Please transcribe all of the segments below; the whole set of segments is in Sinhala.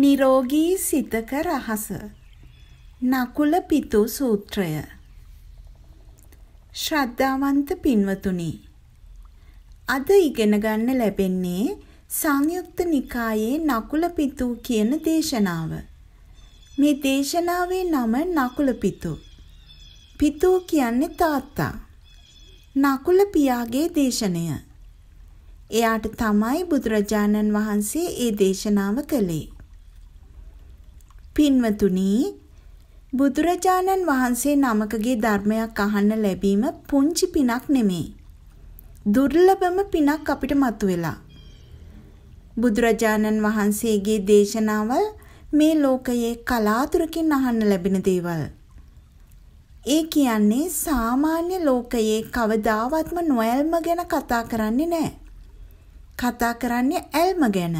නිරෝගී සිතක රහස නකුල පිතු සූත්‍රය ශ්‍රද්ධාවන්ත පින්වතුනි අද ඉගෙන ගන්න ලැබෙන්නේ සංයුක්ත නිකායේ නකුල පිතු කියන දේශනාව මේ දේශනාවේ නම නකුල පිතු පිතු කියන්නේ තාත්තා නකුල පියාගේ දේශනය එයාට තමයි බුදුරජාණන් වහන්සේ ඒ දේශනාව කළේ පින්වතුනි බුදුරජාණන් වහන්සේ නමකගේ ධර්මයක් අහන්න ලැබීම පුංචි පිනක් නෙමෙයි. දුර්ලභම පිනක් අපිට මතුවෙලා. බුදුරජාණන් වහන්සේගේ දේශනාවල් මේ ලෝකයේ කලාතුරකින් අහන්න ලැබෙන දේවල්. ඒ කියන්නේ සාමාන්‍ය ලෝකයේ කවදාවත්ම නොඇල්ම ගැන කතා කරන්නේ නැහැ. කතා කරන්නේ ඇල්ම ගැන.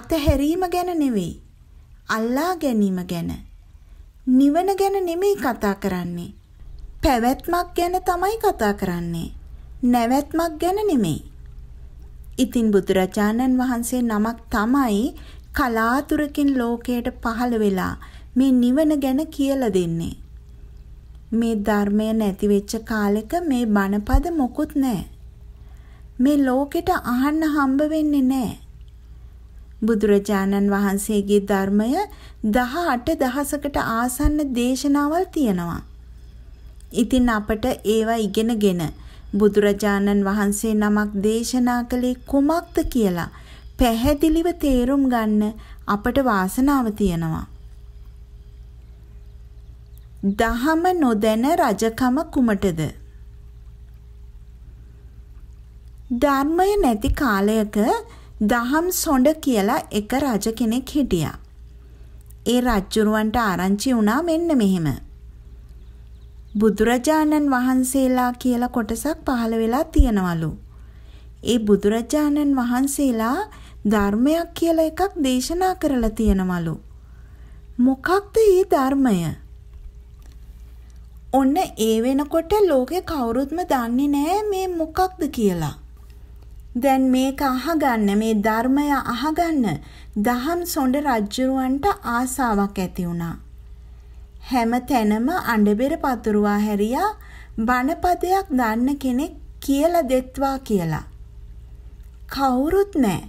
අතහැරීම ගැන නෙවෙයි. අල්ලා ගැනීම ගැන නිවන ගැන නෙමෙයි කතා කරන්නේ පැවැත්මක් ගැන තමයි කතා කරන්නේ නැවැත්මක් ගැන නෙමෙයි ඉතින් බුදුරජාණන් වහන්සේ නමක් තමයි කලාතුරකින් ලෝකයට පහළ වෙලා මේ නිවන ගැන කියලා දෙන්නේ මේ ධර්මය නැති වෙච්ච කාලෙක මේ බණපද මොකුත් නැහැ මේ ලෝකෙට අහන්න හම්බ වෙන්නේ නැහැ බුදුරජාණන් වහන්සේගේ ධර්මය 18 දහසකට ආසන්න දේශනාවල් තියෙනවා. ඉතින් අපට ඒවා ඉගෙනගෙන බුදුරජාණන් වහන්සේ නමක් දේශනා කළේ කුමක්ද කියලා පැහැදිලිව තේරුම් ගන්න අපට වාසනාව තියෙනවා. දහම නොදැන රජකම කුමටද? ධර්මය නැති කාලයක දහම් සොඬ කියලා එක රජ කෙනෙක් හිටියා. ඒ රජ්ජුරුවන්ට ආරංචි වුණා මෙන්න මෙහෙම. බුදුරජාණන් වහන්සේලා කියලා කොටසක් පහළ වෙලා තියෙනවලු. ඒ බුදුරජාණන් වහන්සේලා ධර්මයක් කියලා එකක් දේශනා කරලා තියෙනවලු. මොකක්ද ඒ ධර්මය? ඔන්න ඒ වෙනකොට ලෝකේ කවුරුත්ම දන්නේ නැහැ මේ මොකක්ද කියලා. දැන් මේක අහගන්න මේ ධර්මය අහගන්න දහම් සොඬ රජ්ජුරුවන්ට ආසාවක් ඇති වුණා. හැම තැනම අඬබෙර පතුරුවා හැරියා බණපදයක් දන්න කෙනෙක් කියලා දෙත්වා කියලා. කවුරුත් නැහැ.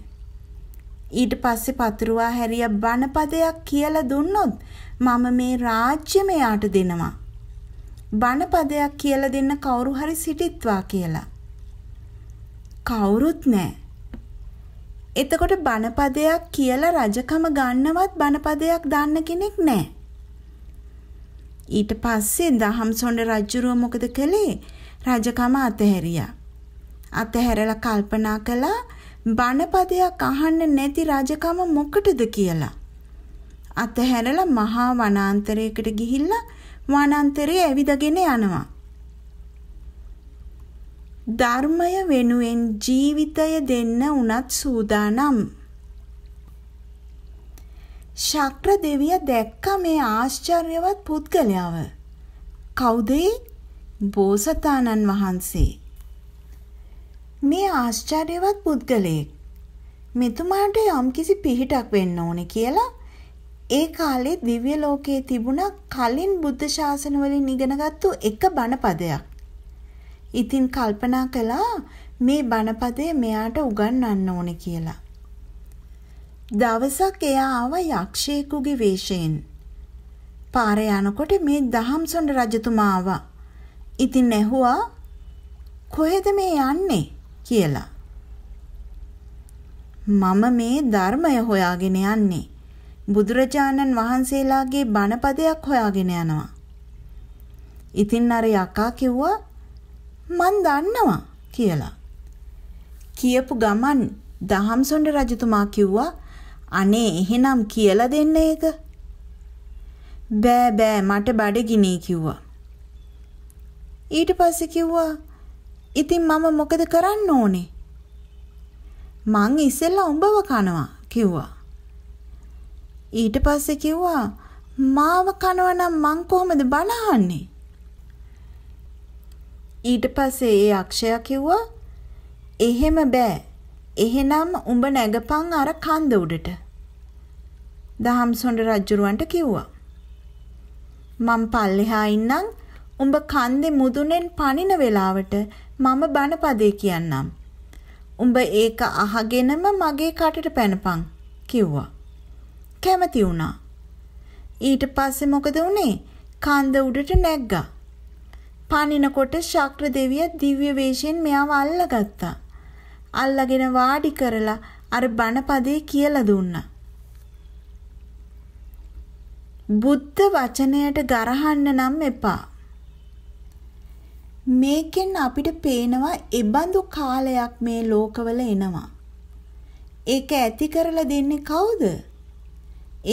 ඊට පස්සේ පතුරුවා හැරියා බණපදයක් කියලා දුන්නොත් මම මේ රාජ්‍යම යාට දෙනවා. බණපදයක් කියලා දෙන්න කවුරු හරි සිටිත්වා කියලා. කවුරුත් නෑ. එතකොට බණපදයක් කියලා රජකම ගන්නවත් බණපදයක් දාන්න කෙනෙක් නෑ. ඊට පස්සේ දහම්සොඬ රජුරුව මොකද කළේ? රජකම අතහැරියා. අතහැරලා කල්පනා කළා බණපදයක් අහන්න නැති රජකම මොකටද කියලා. අතහැරලා මහා වනාන්තරයකට ගිහිල්ලා වනාන්තරේ ඇවිදගෙන යනවා. ධර්මය වෙනුවෙන් ජීවිතය දෙන්න උනත් සූදානම්. ශක්‍ර දෙවිය දැක්ක මේ ආශ්චර්යවත් පුද්ගලයාව. කවුදේ? බෝසතාණන් වහන්සේ. මේ ආශ්චර්යවත් පුද්ගලයෙක්. මෙතුමාට යම්කිසි පිහිටක් වෙන්න ඕනේ කියලා ඒ කාලේ දිව්‍ය ලෝකයේ තිබුණ කලින් බුද්ධ ශාසන වලින් ඉගෙනගත්තු එක බණ පදයක්. ඉතින් කල්පනා කළා මේ බණපදය මෙයාට උගන්වන්න ඕනේ කියලා. දවසක් එයා ආව යක්ෂයෙකුගේ වෙෂයෙන්. පාරේ යනකොට මේ දහම්සොඬ රජතුමා ආවා. ඉතින් ඇහුවා කොහෙද මේ යන්නේ කියලා. මම මේ ධර්මය හොයාගෙන යන්නේ. බුදුරජාණන් වහන්සේලාගේ බණපදයක් හොයාගෙන යනවා. ඉතින් අර යකා කිව්වා මන් දන්නවා කියලා. කියපු ගමන් දහම්සොඬ රජතුමා කිව්වා අනේ එහෙනම් කියලා දෙන්න ඒක. බෑ බෑ මට බඩගිනේ කිව්වා. ඊට පස්සේ කිව්වා ඉතින් මම මොකද කරන්න ඕනේ? මං ඉස්සෙල්ලා උඹව කනවා කිව්වා. ඊට පස්සේ කිව්වා මාව කනවා නම් මං කොහොමද බනහන්නේ? ඊට පස්සේ ඒ අක්ෂයා කිව්වා එහෙම බෑ. එහෙනම් උඹ නැගපන් අර කන්ද උඩට. දහම්සොඬ රජුරවන්ට කිව්වා. මං පල්ලෙහා ඉන්නම් උඹ කන්දේ මුදුනෙන් පනින වෙලාවට මම බණපදේ කියන්නම්. උඹ ඒක අහගෙනම මගේ කටට පැනපන් කිව්වා. කැමති වුණා. ඊට පස්සේ මොකද වුනේ? කන්ද උඩට නැග්ගා. පනිනකොට ශක්‍ර දෙවිය දිව්‍ය වේශයෙන් මෙයාව අල්ලගත්තා. අල්ලගෙන වාඩි කරලා අර බණපදේ කියලා දුන්නා. බුද්ධ වචනයට ගරහන්න නම් එපා. මේකෙන් අපිට පේනවා එබඳු කාලයක් මේ ලෝකවල එනවා. ඒක ඇති කරලා දෙන්නේ කවුද?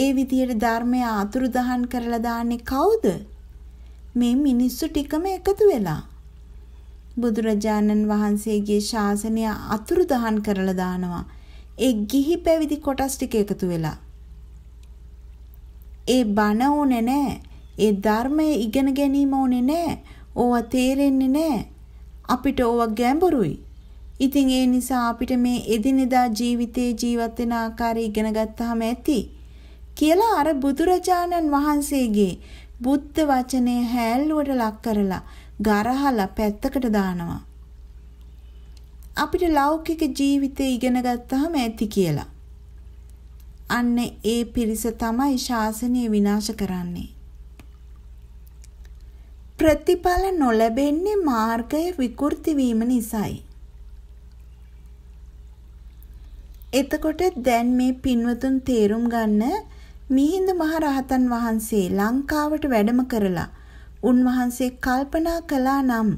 ඒ විදියට ධර්මය අතුරුදහන් කරලා දාන්නේ කවුද? මේ මිනිස්සු ටිකම එකතු වෙලා බුදුරජාණන් වහන්සේගේ ශාසනය අතුරුදහන් කරලා දානවා. ඒ ගිහි පැවිදි කොටස් ටික එකතු වෙලා. ඒ බණ ඕනේ නැහැ. ඒ ධර්මය ඉගෙන ගැනීම ඕනේ නැහැ. ඕවා තේරෙන්නේ නැහැ. අපිට ඕවා ගැඹුරුයි. ඉතින් ඒ නිසා අපිට මේ එදිනෙදා ජීවිතේ ජීවත් වෙන ආකාරය ඉගෙන ගත්තාම ඇති කියලා අර බුදුරජාණන් වහන්සේගේ බුද්ධ වචනේ හැල්ලුවට ලක් කරලා ගරහලා පැත්තකට දානවා. අපිට ලෞකික ජීවිතේ ඉගෙන ගත්තාම ඇති කියලා. අන්න ඒ පිරිස තමයි ශාසනය විනාශ කරන්නේ. ප්‍රතිඵල නොලැබෙන්නේ මාර්ගය විකෘති වීම නිසායි. එතකොට දැන් මේ පින්වතුන් තේරුම් ගන්න මිහිඳ මහරහතන් වහන්සේ ලංකාවට වැඩම කරලා උන්වහන්සේ කල්පනා කළා නම්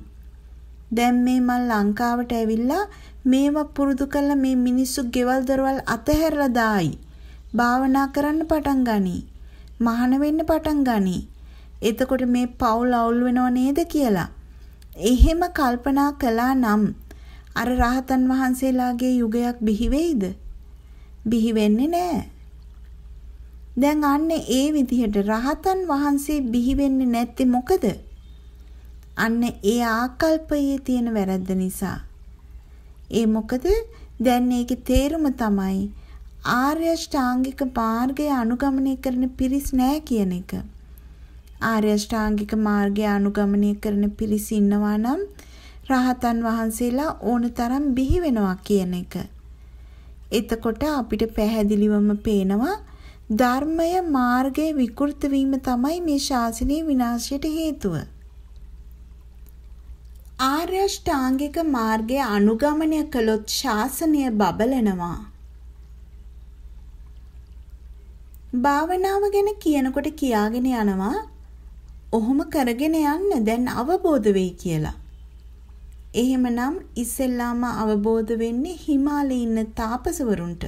දැන් මේ මල් ලංකාවට ඇවිල්ලා මේවා පුරුදු කළා මේ මිනිස්සු ගෙවල් දොරවල් අතහැරලා දායි. භාවනා කරන්න පටන් ගනි. මහාන වෙන්න පටන් ගනි. එතකොට මේ පවුල් අවුල් වෙනව නේද කියලා. එහෙම කල්පනා කළා නම් අර රහතන් වහන්සේලාගේ යුගයක් බිහි වෙයිද? බිහි වෙන්නේ නැහැ. දැන් අන්නේ ඒ විදිහට රහතන් වහන්සේ බිහි වෙන්නේ නැත්තේ මොකද? අන්න ඒ ආකල්පයේ තියෙන වැරද්ද නිසා. ඒ මොකද දැන් ඒකේ තේරුම තමයි ආර්ය ෂ්ටාංගික මාර්ගය අනුගමනය කරන පිරිස් නෑ කියන එක. ආර්ය ෂ්ටාංගික මාර්ගය අනුගමනය කරන පිරිස් ඉන්නවා නම් රහතන් වහන්සේලා ඕනතරම් බිහි වෙනවා කියන එක. එතකොට අපිට පැහැදිලිවම පේනවා ධර්මය මාර්ගයේ විකෘත වීම තමයි මේ ශාසනයේ විනාශයට හේතුව. ආර්ය ෂ්ටාංගික මාර්ගය අනුගමනය කළොත් ශාසනය බබලනවා. භාවනාව ගැන කියනකොට කියාගෙන යනවා ඔහොම කරගෙන යන්න දැන් අවබෝධ වෙයි කියලා. එහෙමනම් ඉස්සෙල්ලාම අවබෝධ වෙන්නේ හිමාලයේ ඉන්න තාපසවරුන්ට.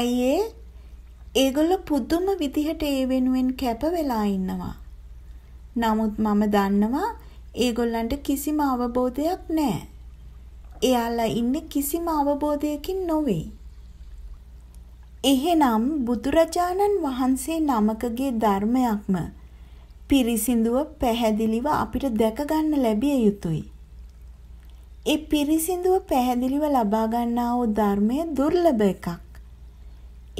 ඇයි ඒ ඒගොල්ලෝ පුදුම විදිහට ඒ වෙනුවෙන් කැප වෙලා ඉන්නවා. නමුත් මම දන්නවා ඒගොල්ලන්ට කිසිම අවබෝධයක් නැහැ. එයාලා ඉන්නේ කිසිම අවබෝධයකින් නොවේ. එහෙනම් බුදුරජාණන් වහන්සේ නමකගේ ධර්මයක්ම පිරිසිදුව පැහැදිලිව අපිට දැක ගන්න ලැබිය යුතුයි. ඒ පිරිසිදුව පැහැදිලිව ලබා ගන්නා වූ ධර්මය දුර්ලභ එකක්.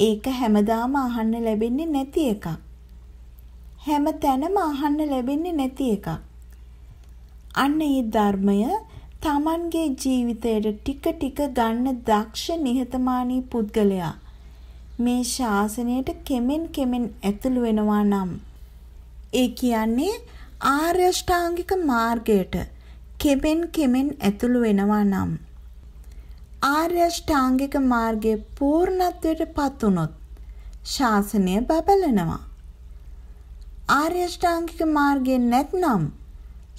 ඒක හැමදාම අහන්න ලැබෙන්නේ නැති එකක්. හැම තැනම අහන්න ලැබෙන්නේ නැති එකක්. අන්න ඒ ධර්මය Tamanගේ ජීවිතයට ටික ටික ගන්න දක්ෂ නිහතමානී පුද්ගලයා මේ ශාසනයට කෙමෙන් කෙමෙන් ඇතුළු වෙනවා නම් ඒ කියන්නේ ආර්ය ශ්‍රාංගික මාර්ගයට කෙමෙන් කෙමෙන් ඇතුළු වෙනවා නම් ආර්ය ෂ්ටාංගික මාර්ගයේ පූර්ණත්වයට පත් වුනොත් ශාසනය බබලනවා. ආර්ය ෂ්ටාංගික මාර්ගය නැත්නම්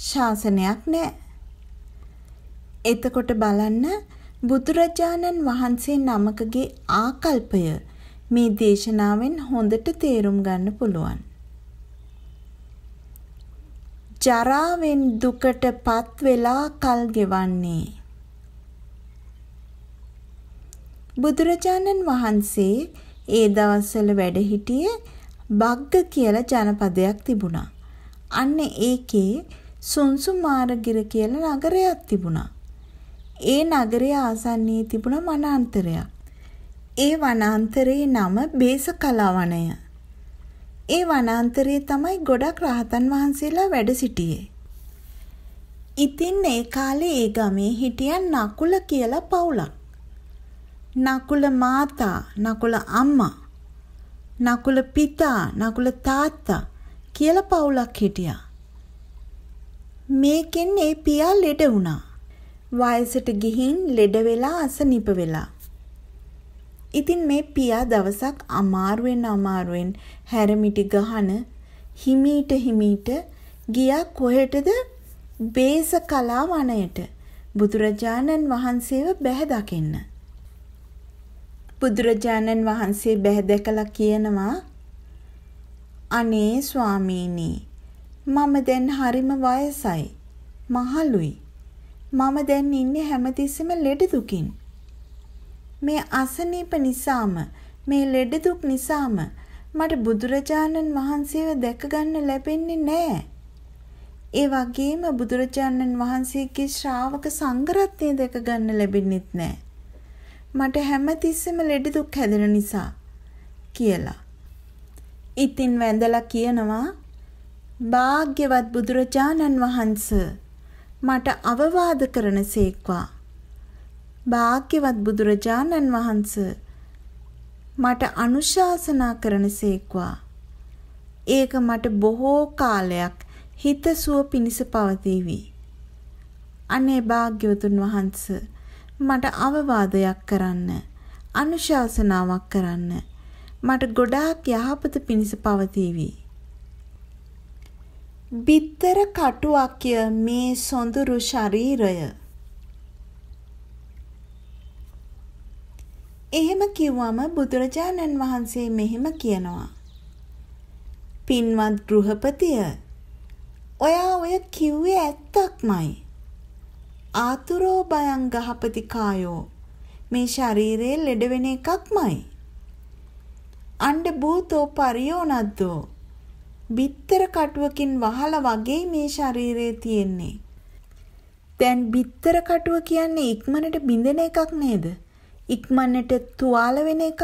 ශාසනයක් නැහැ. එතකොට බලන්න බුදුරජාණන් වහන්සේ නමකගේ ආකල්පය මේ දේශනාවෙන් හොඳට තේරුම් ගන්න පුළුවන්. ජරාවෙන් දුකටපත් වෙලා කල් ගෙවන්නේ බුදුරජාණන් වහන්සේ ඒ දවස්වල වැඩ හිටියේ බග්ග කියලා ජනපදයක් තිබුණා. අන්න ඒකේ සුන්සුමාරගිර කියලා නගරයක් තිබුණා. ඒ නගරය ආසන්නයේ තිබුණ වනාන්තරයක්. ඒ වනාන්තරයේ නම බේසකලා වනය. ඒ වනාන්තරයේ තමයි ගොඩක් රහතන් වහන්සේලා වැඩ සිටියේ. ඉතින් ඒ කාලේ ඒ ගමේ හිටියන් නකුල කියලා පවුලක්. නකුල මාතා, නකුල අම්මා, නකුල පිතා, නකුල තාත්තා කියලා පවුලක් හිටියා. මේකෙන් ඒ පියා ලෙඩ වුණා. වයසට ගිහින් ලෙඩ වෙලා අසනීප වෙලා. ඉතින් මේ පියා දවසක් අමාරුවෙන් අමාරුවෙන් හැරමිටි ගහන හිමීට හිමීට ගියා කොහෙටද බේස කලා වනයට බුදුරජාණන් වහන්සේව බැහැ දකින්න. බුදුරජාණන් වහන්සේ බැහැ දැකලා කියනවා අනේ ස්වාමීනි මම දැන් හරිම වයසයි මහලුයි මම දැන් ඉන්නේ හැමතිස්සෙම ලෙඩ දුකින් මේ අසනීප නිසාම මේ ලෙඩ දුක් නිසාම මට බුදුරජාණන් වහන්සේව දැක ගන්න ලැබෙන්නේ නැහැ ඒ වගේම බුදුරජාණන් වහන්සේගේ ශ්‍රාවක සංඝරත්නය දැක ගන්න ලැබෙන්නේත් නැහැ මට හැම තිස්සෙම ලෙඩි දුක් හැදෙන නිසා කියලා. ඉතින් වැඳලා කියනවා "භාග්‍යවත් බුදුරජාණන් වහන්ස මට අවවාද කරනසේක්වා. භාග්‍යවත් බුදුරජාණන් වහන්ස මට අනුශාසනා කරනසේක්වා." ඒක මට බොහෝ කාලයක් හිත සුව පිණිස පවතිවි. අනේ භාග්‍යවතුන් වහන්සේ මට අවවාදයක් කරන්න. අනුශාසනාවක් කරන්න. මට ගොඩාක් යහපත පිණිස පවතිවි. බිත්තර කටුවක්ය මේ සොඳුරු ශරීරය. එහෙම කිව්වම බුදුරජාණන් වහන්සේ මෙහෙම කියනවා. පින්වත් ගෘහපතිය, ඔයා ඔය කිව්වේ ඇත්තක්මයි. ආතුරෝ බයං ගහපති කායෝ මේ ශරීරයේ ලෙඩ වෙන එකක්මයි අණ්ඩ භූතෝ පරියෝනද්දෝ බිත්තර කටුවකින් වහලා වගේ මේ ශරීරයේ තියෙන්නේ දැන් බිත්තර කටුව කියන්නේ ඉක්මනට බිඳෙන එකක් නේද ඉක්මනට තුවාල වෙන එකක්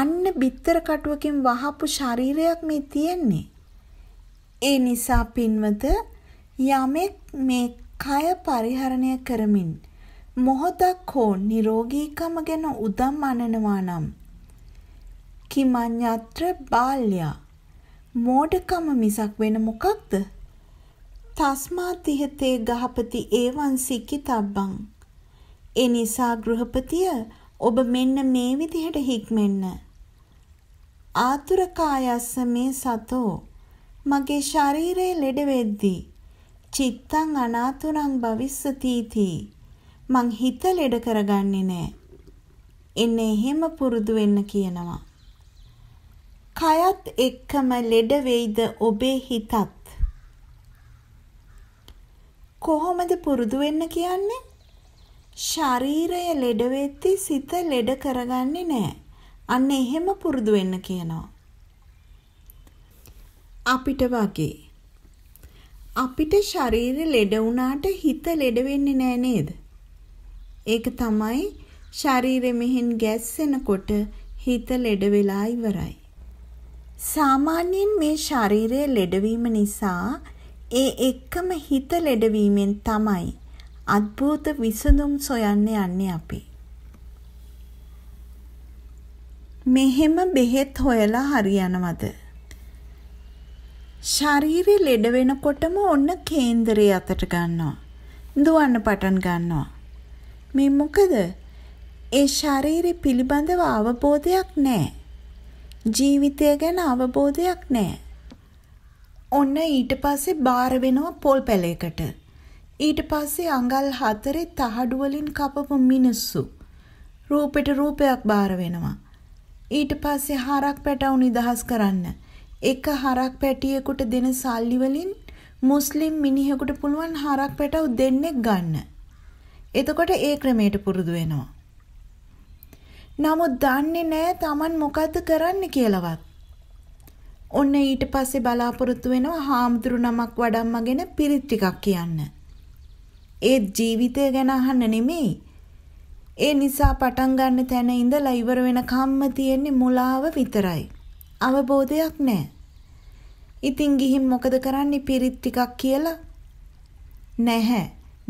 අන්න බිත්තර කටුවකින් වහපු ශරීරයක් මේ තියෙන්නේ ඒ නිසා පින්වත යමෙක් මේ කය පරිහරණය කරමින් මොහොතක් හෝ නිරෝගීකම ගැන උදම් අනනවා නම් කිමඤ්ඤත්‍ර බාල්‍යා මෝඩකම මිසක් වෙන මොකක්ද තස්මාතිහතේ ගහපති ඒවන් සික්කිතබ්බං ඒ නිසා ගෘහපතිය ඔබ මෙන්න මේ විදිහට හික්මෙන්න ආතුර කායස්ස මේ සතෝ මගේ ශරීරයේ ලෙඩ වෙද්දී චිත්තං අනාතුරං භවිස්සතිති. මං හිත ලෙඩ කරගන්නේ නෑ. එන්න එහෙම පුරුදු වෙන්න කියනවා. කයත් එක්කම ලෙඩ වෙයිද ඔබේ හිතත්? කොහොමද පුරුදු වෙන්න කියන්නේ? ශරීරය ලෙඩ වෙද්දී සිත ලෙඩ කරගන්නේ නෑ. අන්න එහෙම පුරුදු වෙන්න කියනවා. අපිට වගේ අපිට ශරීරෙ ලෙඩ වුණාට හිත ලෙඩ වෙන්නේ නෑ නේද? ඒක තමයි ශරීරෙ මෙහෙන් ගැස්සෙනකොට හිත ලෙඩ වෙලා ඉවරයි. සාමාන්‍යයෙන් මේ ශරීරයේ ලෙඩවීම නිසා ඒ එක්කම හිත ලෙඩවීමෙන් තමයි අద్භූත විසඳුම් සොයන්න යන්නේ අපි. මෙහෙම බෙහෙත් හොයලා හරියනවද? ශරීරය ලෙඩ වෙනකොටම ඔන්න කේන්දරේ අතට ගන්නවා. දුවන්න පටන් ගන්නවා. මේ මොකද? ඒ ශරීරය පිළිබඳව අවබෝධයක් නැහැ. ජීවිතය ගැන අවබෝධයක් නැහැ. ඔන්න ඊට පස්සේ බාර වෙනවා පොල් පැලයකට. ඊට පස්සේ අඟල් හතරේ තහඩු වලින් කපපු මිනිස්සු රූපෙට රූපයක් බාර වෙනවා. ඊට පස්සේ හරක් පැටව නිදහස් කරන්න. එක හරක් පැටියෙකුට දෙන සල්ලි වලින් මුස්ලිම් මිනිහෙකුට පුළුවන් හරක් පැටව දෙන්නෙක් ගන්න. එතකොට ඒ ක්‍රමයට පුරුදු වෙනවා. නමුත් දන්නේ නැහැ Taman මොකද්ද කරන්න කියලාවත්. ඔන්න ඊට පස්සේ බලාපොරොත්තු වෙනවා හාමුදුරු නමක් වඩම්මගෙන පිරිත් ටිකක් කියන්න. ඒ ජීවිතය ගැන අහන්න නෙමෙයි. ඒ නිසා පටන් ගන්න තැන ඉඳලා ඉවර වෙනකම්ම තියෙන්නේ මුලාව විතරයි. අවබෝධයක් නැහැ. ඉතින් ගිහින් මොකද කරන්නේ පිරිත් ටිකක් කියලා? නැහැ.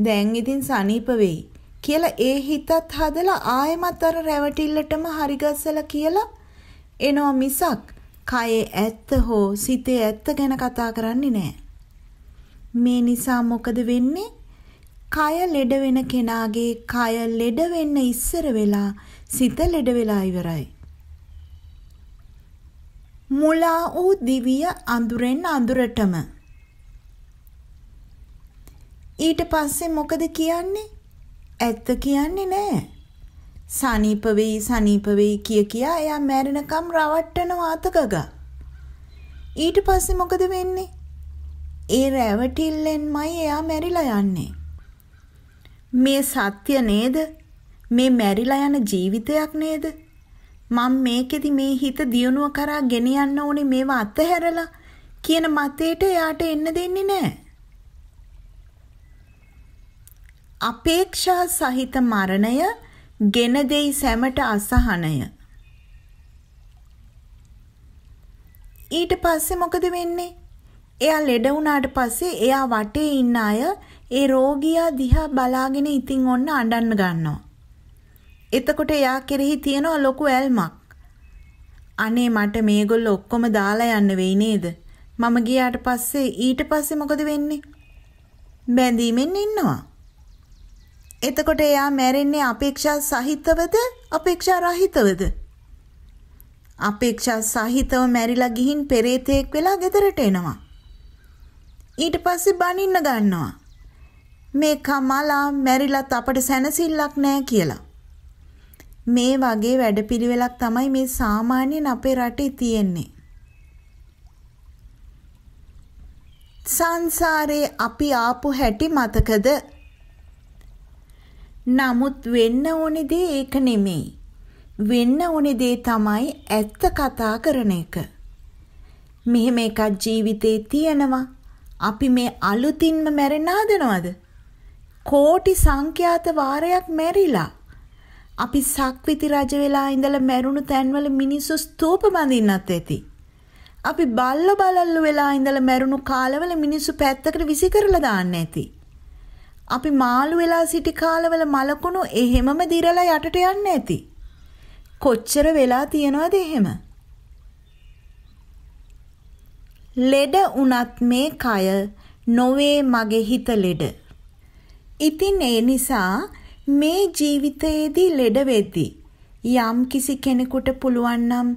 දැන් ඉතින් සනීප වෙයි කියලා ඒ හිතත් හදලා ආයෙමත් අර රැවටිල්ලටම හරිගස්සලා කියලා එනවා මිසක් කයේ ඇත්ත හෝ සිතේ ඇත්ත ගැන කතා කරන්නේ නැහැ. මේ නිසා මොකද වෙන්නේ? කය ලෙඩ වෙන කෙනාගේ කය ලෙඩ වෙන්න ඉස්සර වෙලා සිත ලෙඩ වෙලා ඉවරයි. මුලා වූ දිවිය අඳුරෙන් අඳුරටම ඊට පස්සේ මොකද කියන්නේ ඇත්ත කියන්නේ නෑ සනීප වෙයි සනීප වෙයි කිය කියා එයා මැරෙනකම් රවට්ටනවා අතගග ඊට පස්සේ මොකද වෙන්නේ ඒ රැවටිල්ලෙන්මයි එයා මැරිලා යන්නේ මේ සත්‍ය නේද මේ මැරිලා යන ජීවිතයක් නේද මම මේකෙදි මේ හිත දියුණුව කරා ගෙන යන්න ඕනේ මේවා අතහැරලා කියන මතයට එයාට එන්න දෙන්නේ නැහැ. අපේක්ෂා සහිත මරණය ගෙන දෙයි සැමට අසහනය. ඊට පස්සේ මොකද වෙන්නේ? එයා ලෙඩ වුණාට පස්සේ එයා වටේ ඉන්න අය ඒ රෝගියා දිහා බලාගෙන ඉතින් ඔන්න අඬන්න ගන්නවා. එතකොට එයා කෙරෙහි තියෙනවා ලොකු ඇල්මක්. අනේ මට මේගොල්ලෝ ඔක්කොම දාලා යන්න වෙයි නේද? මම ගියාට පස්සේ ඊට පස්සේ මොකද වෙන්නේ? බැඳීමෙන් ඉන්නවා. එතකොට එයා මැරෙන්නේ අපේක්ෂා සහිතවද අපේක්ෂා රහිතවද? අපේක්ෂා සහිතව මැරිලා ගිහින් පෙරේතෙක් වෙලා ගෙදරට එනවා. ඊට පස්සේ බනින්න ගන්නවා. මේ කමලා මැරිලත් අපට සැනසෙල්ලක් නෑ කියලා. මේ වගේ වැඩපිළිවෙලක් තමයි මේ සාමාන්‍යයෙන් අපේ රටේ තියෙන්නේ. සංසාරේ අපි ආපු හැටි මතකද? නමුත් වෙන්න ඕනේ දේ ඒක නෙමෙයි. වෙන්න ඕනේ දේ තමයි ඇත්ත කතා කරන එක. මෙහෙම එකක් ජීවිතේ තියෙනවා. අපි මේ අලුතින්ම මැරෙන්න හදනවද? කෝටි සංඛ්‍යාත වාරයක් මැරිලා අපි සක්විති රජ වෙලා ඉඳලා මැරුණු තැන්වල මිනිස්සු ස්තූප බඳින්නත් ඇති. අපි බල්ල බලල්ලු වෙලා ඉඳලා මැරුණු කාලවල මිනිස්සු පැත්තකට විසි කරලා දාන්න ඇති. අපි මාළු වෙලා සිටි කාලවල මලකුණු එහෙමම දිරලා යටට යන්න ඇති. කොච්චර වෙලා තියනවද එහෙම? ලෙඩ වුණත් මේ කය නොවේ මගේ හිත ලෙඩ. ඉතින් ඒ නිසා මේ ජීවිතයේදී ලෙඩ වෙද්දී යම් කිසි කෙනෙකුට පුළුවන් නම්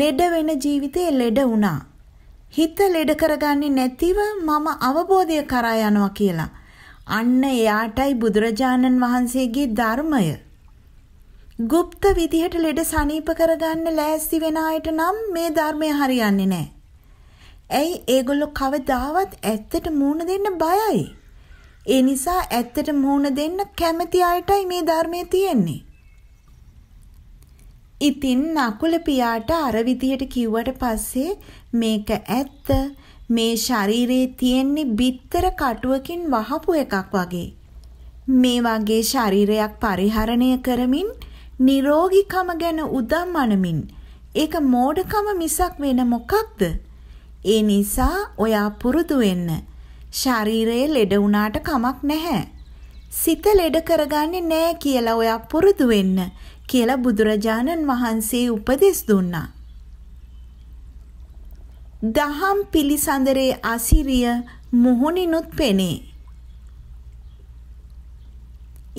ලෙඩ වෙන ජීවිතේ ලෙඩ වුණා. හිත ලෙඩ කරගන්නේ නැතිව මම අවබෝධය කරා යනවා කියලා. අන්න එයාටයි බුදුරජාණන් වහන්සේගේ ධර්මය. গুপ্ত විදිහට ලෙඩ සනീപ කරගන්න ලෑස්ති වෙන අයට නම් මේ ධර්මය හරියන්නේ නැහැ. ඇයි ඒගොල්ලෝ කවදාවත් ඇත්තට මූණ දෙන්න බයයි. ඒ නිසා ඇත්තට මුහුණ දෙන්න කැමති අයටයි මේ ධර්මයේ තියෙන්නේ. ඉතින් නකුල පියාට අර විදිහට කිව්වට පස්සේ මේක ඇත්ත මේ ශරීරයේ තියෙන්නේ බිත්තර කටුවකින් වහපු එකක් වගේ. මේ වගේ ශරීරයක් පරිහරණය කරමින් නිරෝගීකම ගැන උදම් අනමින් ඒක මෝඩකම මිසක් වෙන මොකක්ද? ඒ නිසා ඔයා පුරුදු වෙන්න. ශරීරයේ ලෙඩ වුණාට කමක් නැහැ. සිත ලෙඩ කරගන්නේ නෑ කියලා ඔයා පුරුදු වෙන්න කියලා බුදුරජාණන් වහන්සේ උපදෙස් දුන්නා. දහම් පිළිසඳරේ අසිරිය මුහුණිනුත් පෙනේ.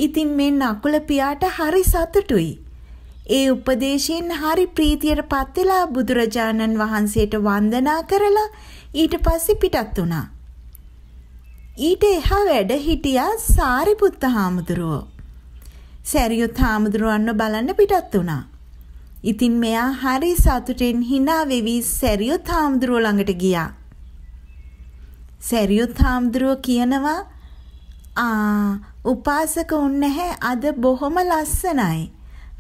ඉතින් මේ නකුල පියාට හරි සතුටුයි. ඒ උපදේශයෙන් හරි ප්‍රීතියට පත් වෙලා බුදුරජාණන් වහන්සේට වන්දනා කරලා ඊට පස්සේ පිටත් වුණා. ඊට එහා වැඩ හිටියා සාරිපුත්ත හාමුදුරුවෝ. සැරියුත් හාමුදුරුවන්ව බලන්න පිටත් වුණා. ඉතින් මෙයා හරි සතුටෙන් hina වෙවි සැරියුත් හාමුදුරුවෝ ළඟට ගියා. සැරියුත් හාමුදුරුවෝ කියනවා ආ උපාසක උන් නැහැ අද බොහොම ලස්සනයි.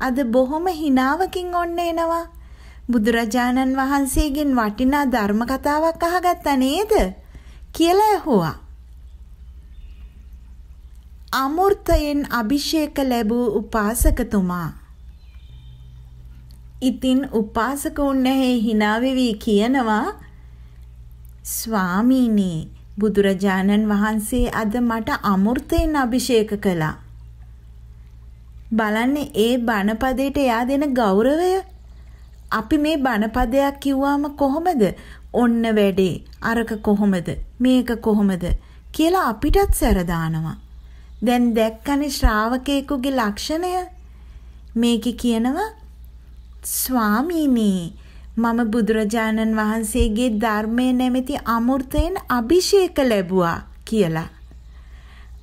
අද බොහොම හිනාවකින් ඔන්න එනවා. බුදුරජාණන් වහන්සේගෙන් වටිනා ධර්ම කතාවක් අහගත්තා නේද? කියලා ඇහුවා. අමෘතයෙන් අභිෂේක ලැබූ උපාසකතුමා. ඉතින් උපාසකවුන් ඇහි හිනාවෙවී කියනවා ස්වාමීනී බුදුරජාණන් වහන්සේ අද මට අමෘතයෙන් අභිෂේක කළා. බලන්න ඒ බණපදයට එයා දෙන ගෞරවය අපි මේ බණපදයක් කිව්වාම කොහොමද ඔන්න වැඩේ අරක කොහොමද මේක කොහොමද කියලා අපිටත් සැරදානවා දැන් දැක්කනේ ශ්‍රාවකයෙකුගේ ලක්ෂණය. මේකේ කියනවා ස්වාමීනි මම බුදුරජාණන් වහන්සේගේ ධර්මයේ නැමැති අමෘතයෙන් අභිෂේක ලැබුවා කියලා.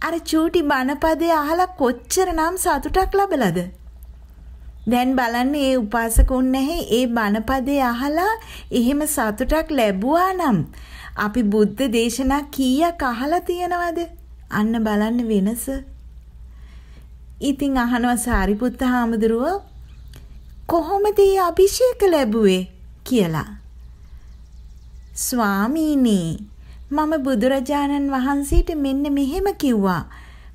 අර චූටි බණපදේ අහලා කොච්චරනම් සතුටක් ලැබලද? දැන් බලන්න ඒ උපාසකුන් නැහැ ඒ බණපදේ අහලා එහෙම සතුටක් ලැබුවා නම් අපි බුද්ධ දේශනා කීයක් අහලා තියනවද? අන්න බලන්න වෙනස. ඉතින් අහනවා සාරිපුත්ත හාමුදුරුව කොහොමද ඒ අභිෂේක ලැබුවේ කියලා. ස්වාමීනි මම බුදුරජාණන් වහන්සේට මෙන්න මෙහෙම කිව්වා.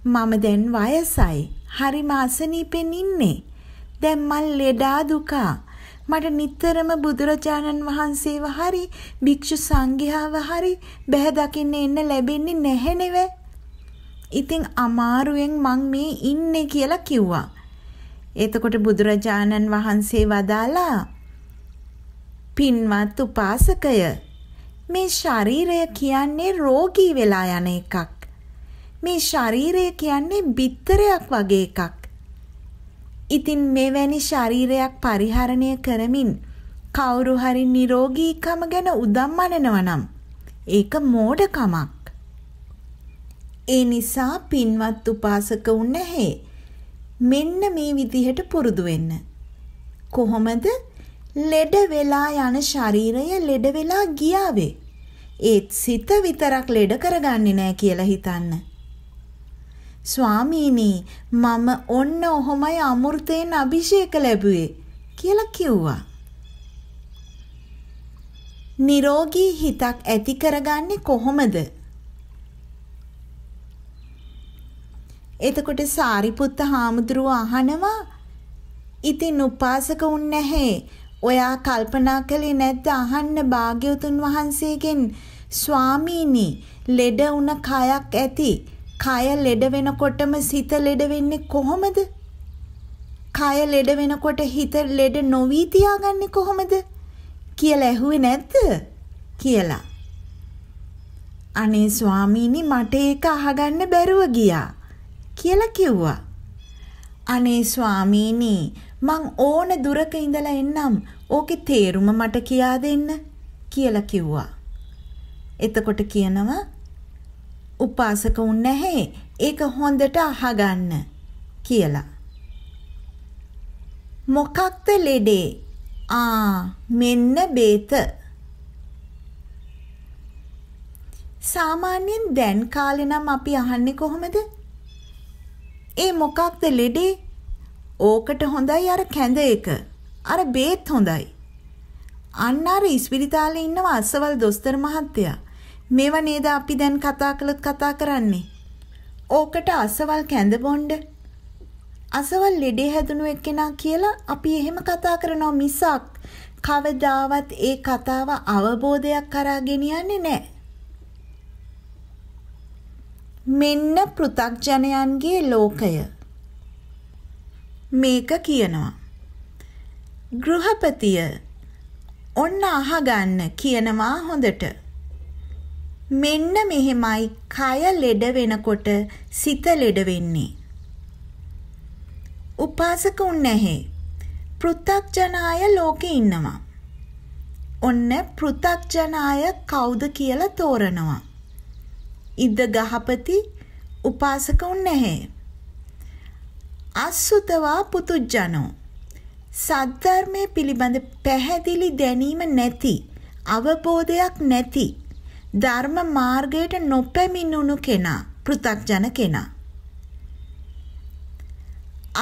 මම දැන් වයසයි. හරිම අසනීපෙන් ඉන්නේ. දැන් මල් ලෙඩා දුකා. මට නිතරම බුදුරජාණන් වහන්සේව හරි භික්ෂු සංඝයාව හරි බැහැ දකින්න එන්න ලැබෙන්නේ නැහැ නෙවෙයි. ඉතින් අමාරුවෙන් මං මේ ඉන්නේ කියලා කිව්වා. එතකොට බුදුරජාණන් වහන්සේ වදාලා පින්වත් උපාසකය මේ ශරීරය කියන්නේ රෝගී වෙලා යන එකක්. මේ ශරීරය කියන්නේ බිත්තරයක් වගේ එකක්. ඉතින් මෙවැනි ශරීරයක් පරිහරණය කරමින් කවුරු හරි නිරෝගීකම ගැන උදම්මනනවා නම් ඒක මෝඩකමක්. ඒ නිසා පින්වත් උපාසකවුන් නැහැ. මෙන්න මේ විදිහට පුරුදු වෙන්න. කොහොමද? ලෙඩ වෙලා යන ශරීරය ලෙඩ වෙලා ගියාවේ. ඒත් සිත විතරක් ලෙඩ කරගන්නේ නැහැ කියලා හිතන්න. ස්වාමීනි මම ඔන්න ඔහොමයි අමෘතයෙන් අභිෂේක ලැබුවේ කියලා කිව්වා. නිරෝගී හිතක් ඇති කරගන්නේ කොහොමද? එතකොට සාරිපුත්ත හාමුදුරුව අහනවා ඉතින් උපාසක උන් නැහැ. ඔයා කල්පනා කළේ නැද්ද අහන්න භාග්‍යවතුන් වහන්සේගෙන් ස්වාමීනි ලෙඩ වුණ කයක් ඇති. කය ලෙඩ වෙනකොටම සිත ලෙඩ වෙන්නේ කොහොමද? කය ලෙඩ වෙනකොට හිත ලෙඩ නොවී තියාගන්නේ කොහොමද කියලා ඇහුවේ නැද්ද කියලා අනේ ස්වාමීනි මට ඒක අහගන්න බැරුව ගියා කියලා කිව්වා. අනේ ස්වාමීනි මං ඕන දුරක ඉඳලා එන්නම්. ඕකේ තේරුම මට කියා දෙන්න කියලා කිව්වා. එතකොට කියනවා උපාසක උන් නැහැ. ඒක හොඳට අහගන්න කියලා. මොකක්ද ලෙඩේ? ආ මෙන්න බේත. සාමාන්‍යයෙන් දැන් කාලේ නම් අපි අහන්නේ කොහොමද? ඒ මොකක්ද ලෙඩේ? ඕකට හොඳයි අර කැඳ එක. අර බේත් හොඳයි. අන්න අර ඉස්පිරිතාලේ ඉන්නව අසවල් දොස්තර මහත්තයා. මේව නේද අපි දැන් කතා කළත් කතා කරන්නේ. ඕකට අසවල් කැඳ බොණ්ඩ. අසවල් ලෙඩේ හැදුණු එක්කෙනා කියලා අපි එහෙම කතා කරනවා මිසක් කවදාවත් ඒ කතාව අවබෝධයක් කරා ගෙනියන්නේ නැහැ. මෙන්න පෘථග්ජනයන්ගේ ලෝකය. මේක කියනවා. ගෘහපතිය ඔන්න අහගන්න කියනවා හොඳට. මෙන්න මෙහෙමයි කය ලෙඩ වෙනකොට සිත ලෙඩ වෙන්නේ. උපාසකුන් නැහැ. පෘථග්ජනාය ලෝකේ ඉන්නවා. ඔන්න පෘථග්ජනාය කවුද කියලා තෝරනවා. ඉද ගහපති උපාසකුන් නැහැ. අසුතවා පුතුජනෝ සද්ධර්මය පිළිබඳ පැහැදිලි දැනීම නැති අවබෝධයක් නැති ධර්ම මාර්ගයට නොපැමිණුණු කෙනා පෘථග්ජන කෙනා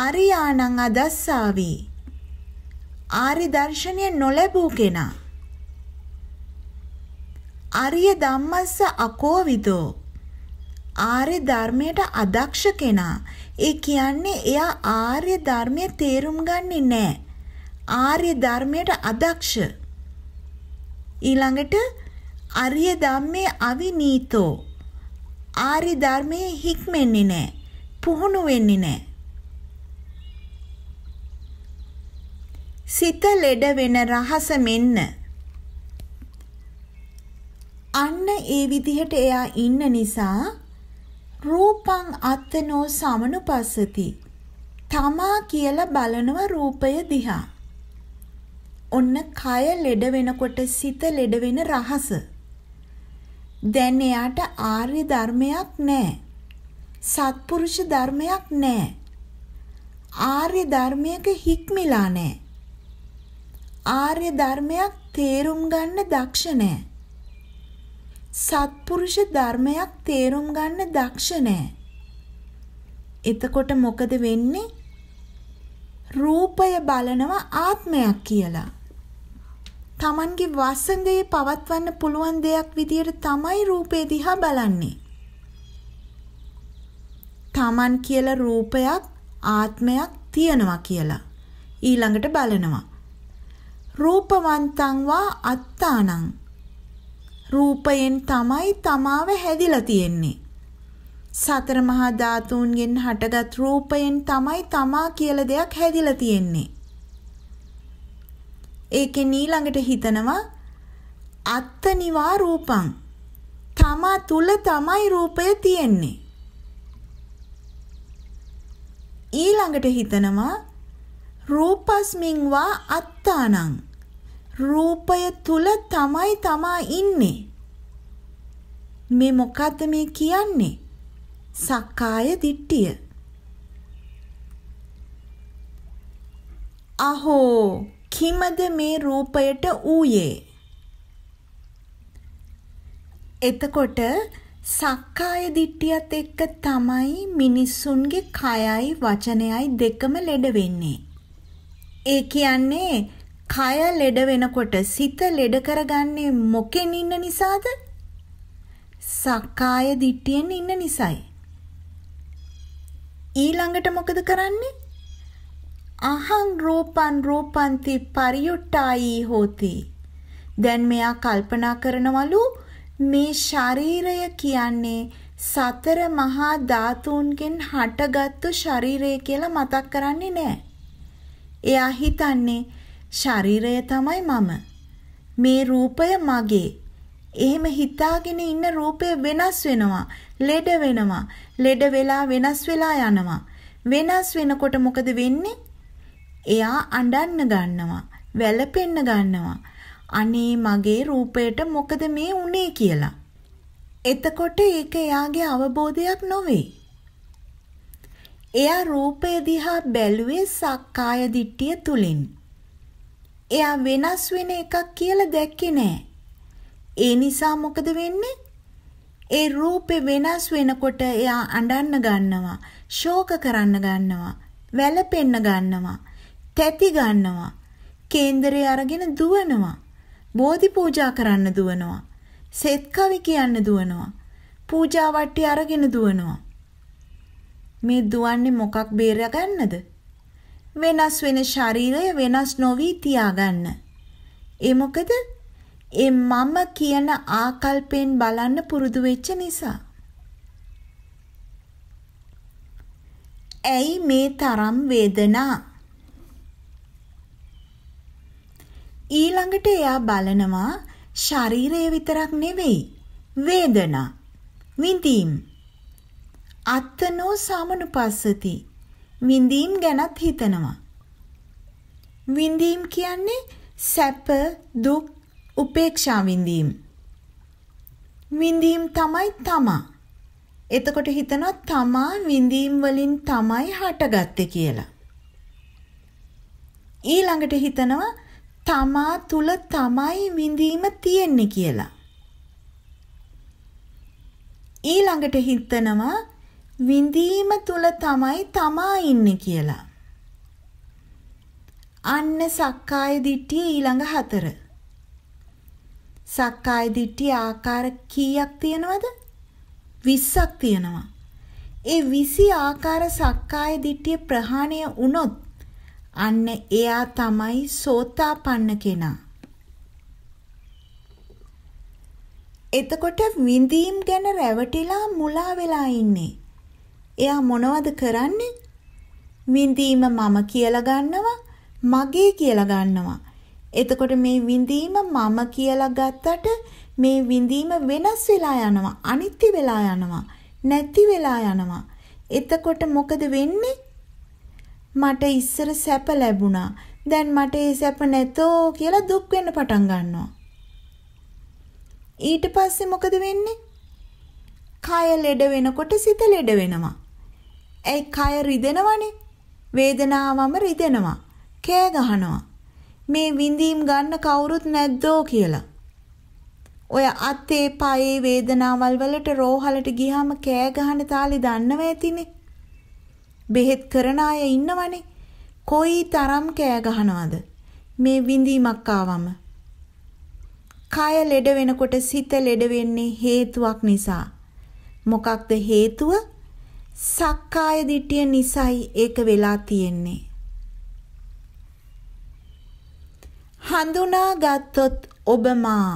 අරියාණං අදස්සාවි ආරි දර්ශනය නොලැබූ කෙනා අරිය ධම්මස්ස අකෝවිදෝ ආර්ය ධර්මයට අදක්ෂ කෙනා. ඒ කියන්නේ එයා ආර්ය ධර්මය තේරුම් ගන්නේ නැහැ. ආර්ය ධර්මයට අදක්ෂ. ඊළඟට අරිය ධම්මේ අවිනීතෝ. ආර්ය ධර්මයේ හික්මෙන්නේ නැහැ. පුහුණු වෙන්නේ නැහැ. සිත ලෙඩ වෙන රහස මෙන්න. අන්න ඒ විදිහට එයා ඉන්න නිසා රූපං අත්තනෝ සමනුපස්සති. තමා කියලා බලනව රූපය දිහා. ඔන්න කය ලෙඩ වෙනකොට සිත ලෙඩ වෙන රහස. දැන් එයාට ආර්ය ධර්මයක් නැහැ. සත්පුරුෂ ධර්මයක් නැහැ. ආර්ය ධර්මයක හික්මිලා නැහැ. ආර්ය ධර්මයක් තේරුම් ගන්න දක්ෂ නැහැ. සත්පුරුෂ ධර්මයක් තේරුම් ගන්න දක්ෂ නැහැ. එතකොට මොකද වෙන්නේ? රූපය බලනවා ආත්මයක් කියලා. Tamange වසඟයේ පවත්වන්න පුළුවන් දෙයක් විදියට තමයි රූපේ දිහා බලන්නේ. Taman කියලා රූපයක් ආත්මයක් තියනවා කියලා. ඊළඟට බලනවා. රූපවන්තං වා අත්තානං රූපයෙන් තමයි තමාව හැදිලා තියෙන්නේ. සතර මහා ධාතුන්ගෙන් හටගත් රූපයෙන් තමයි තමා කියලා දෙයක් හැදිලා තියෙන්නේ. ඒකෙන් ඊළඟට හිතනවා අත්තනිවා රූපං. තමා තුල තමයි රූපය තියෙන්නේ. ඊළඟට හිතනවා රූපස්මින් වා අත්තානං රූපය තුල තමයි තමා ඉන්නේ. මේ මොකද්ද මේ කියන්නේ? සක්කාය දිට්ඨිය. අහෝ කිමද මේ රූපයට ඌයේ? එතකොට සක්කාය දිට්ඨියත් එක්ක තමයි මිනිස්සුන්ගේ කයයි වචනයයි දෙකම ලෙඩ වෙන්නේ. ඒ කියන්නේ කය ලෙඩ වෙනකොට සිත ලෙඩ කරගන්නේ මොකෙන් ඉන්න නිසාද? සක්කාය දිට්ඨියෙන් ඉන්න නිසායි. ඊළඟට මොකද කරන්නේ? අහං රූපං රූපන්ති පරියුට්ටායි හෝති. දැන් මෙයා කල්පනා කරනවලු මේ ශරීරය කියන්නේ සතර මහා ධාතුන්ගෙන් හටගත්තු ශරීරය කියලා මතක් කරන්නේ නැහැ. එයා හිතන්නේ ශරීරය තමයි මම. මේ රූපය මගේ. එහෙම හිතාගෙන ඉන්න රූපය වෙනස් වෙනවා. ලෙඩ වෙනවා. ලෙඩ වෙලා වෙනස් වෙලා යනවා. වෙනස් වෙනකොට මොකද වෙන්නේ? එයා අඬන්න ගන්නවා. වැළපෙන්න ගන්නවා. අනේ මගේ රූපයට මොකද මේ උනේ කියලා. එතකොට ඒක එයාගේ අවබෝධයක් නොවේ. එයා රූපය දිහා බැලුවේ සක්කාය දිට්ඨිය තුලින්. එයා වෙනස් වෙන එකක් කියලා දැක්කේ නෑ. ඒ නිසා මොකද වෙන්නේ? ඒ රූපේ වෙනස් වෙනකොට එයා අඬන්න ගන්නවා, ශෝක කරන්න ගන්නවා, වැළපෙන්න ගන්නවා, තැති ගන්නවා, කේන්දරේ අරගෙන දුවනවා, බෝධි පූජා කරන්න දුවනවා, සෙත් කවි කියන්න දුවනවා, පූජා වට්ටි අරගෙන දුවනවා. මේ දුවන්නේ මොකක් බේරගන්නද? වෙනස් වෙන ශරීරය වෙනස් නොවී තියාගන්න. ඒ මොකද? ඒ මම කියන ආකල්පෙන් බලන්න පුරුදු වෙච්ච නිසා. ඇයි මේ තරම් වේදනා? ඊළඟට එයා බලනවා ශරීරය විතරක් නෙවෙයි වේදනා විඳීම් අත්තනෝ සමනුපස්සති විඳීම් ගැනත් හිතනවා. විඳීම් කියන්නේ සැප, දුක්, උපේක්ෂා විඳීම්. විඳීම් තමයි තමා. එතකොට හිතනවා තමා විඳීම් වලින් තමයි හටගත්තේ කියලා. ඊළඟට හිතනවා තමා තුල තමයි විඳීම තියෙන්නේ කියලා. ඊළඟට හිතනවා විඳීම තුල තමයි තමා ඉන්නේ කියලා. අන්න සක්කාය දිට්ඨිය ඊළඟ හතර. සක්කාය දිට්ඨිය ආකාර කීයක් තියෙනවද? 20ක් තියෙනවා. ඒ 20 ආකාර සක්කාය දිට්ඨිය ප්‍රහාණය වුණොත් අන්න එයා තමයි සෝතාපන්න කෙනා. එතකොට විඳීම් ගැන රැවටිලා මුලා වෙලා ඉන්නේ. එයා මොනවද කරන්නේ? විඳීම මම කියලා ගන්නවා, මගේ කියලා ගන්නවා. එතකොට මේ විඳීම මම කියලා ගත්තට මේ විඳීම වෙනස් වෙලා යනවා, අනිත්‍ය වෙලා යනවා, නැති වෙලා යනවා. එතකොට මොකද වෙන්නේ? මට ඉස්සර සැප ලැබුණා. දැන් මට ඒ සැප නැතෝ කියලා දුක් වෙන්න පටන් ගන්නවා. ඊට පස්සේ මොකද වෙන්නේ? කය ලෙඩ වෙනකොට සිත ලෙඩ වෙනවා. ඇයි කය රිදෙනවනේ. වේදනාවම රිදෙනවා. කෑ ගහනවා. මේ විඳීම් ගන්න කවුරුත් නැද්දෝ කියලා. ඔය අතේ පායේ වේදනාවල් වලට රෝහලට ගියාම කෑ ගහන තාලේ දන්නව ඇතිනේ. බෙහෙත් කරන අය ඉන්නවනේ. කොයි තරම් කෑ ගහනවද? මේ විඳීමක් ආවම. කය ලෙඩ වෙනකොට සිත ලෙඩ වෙන්නේ හේතුවක් නිසා. මොකක්ද හේතුව? සක්කාය දිටිය නිසයි ඒක වෙලා තියෙන්නේ. හඳුනා ගත්තොත් ඔබ මා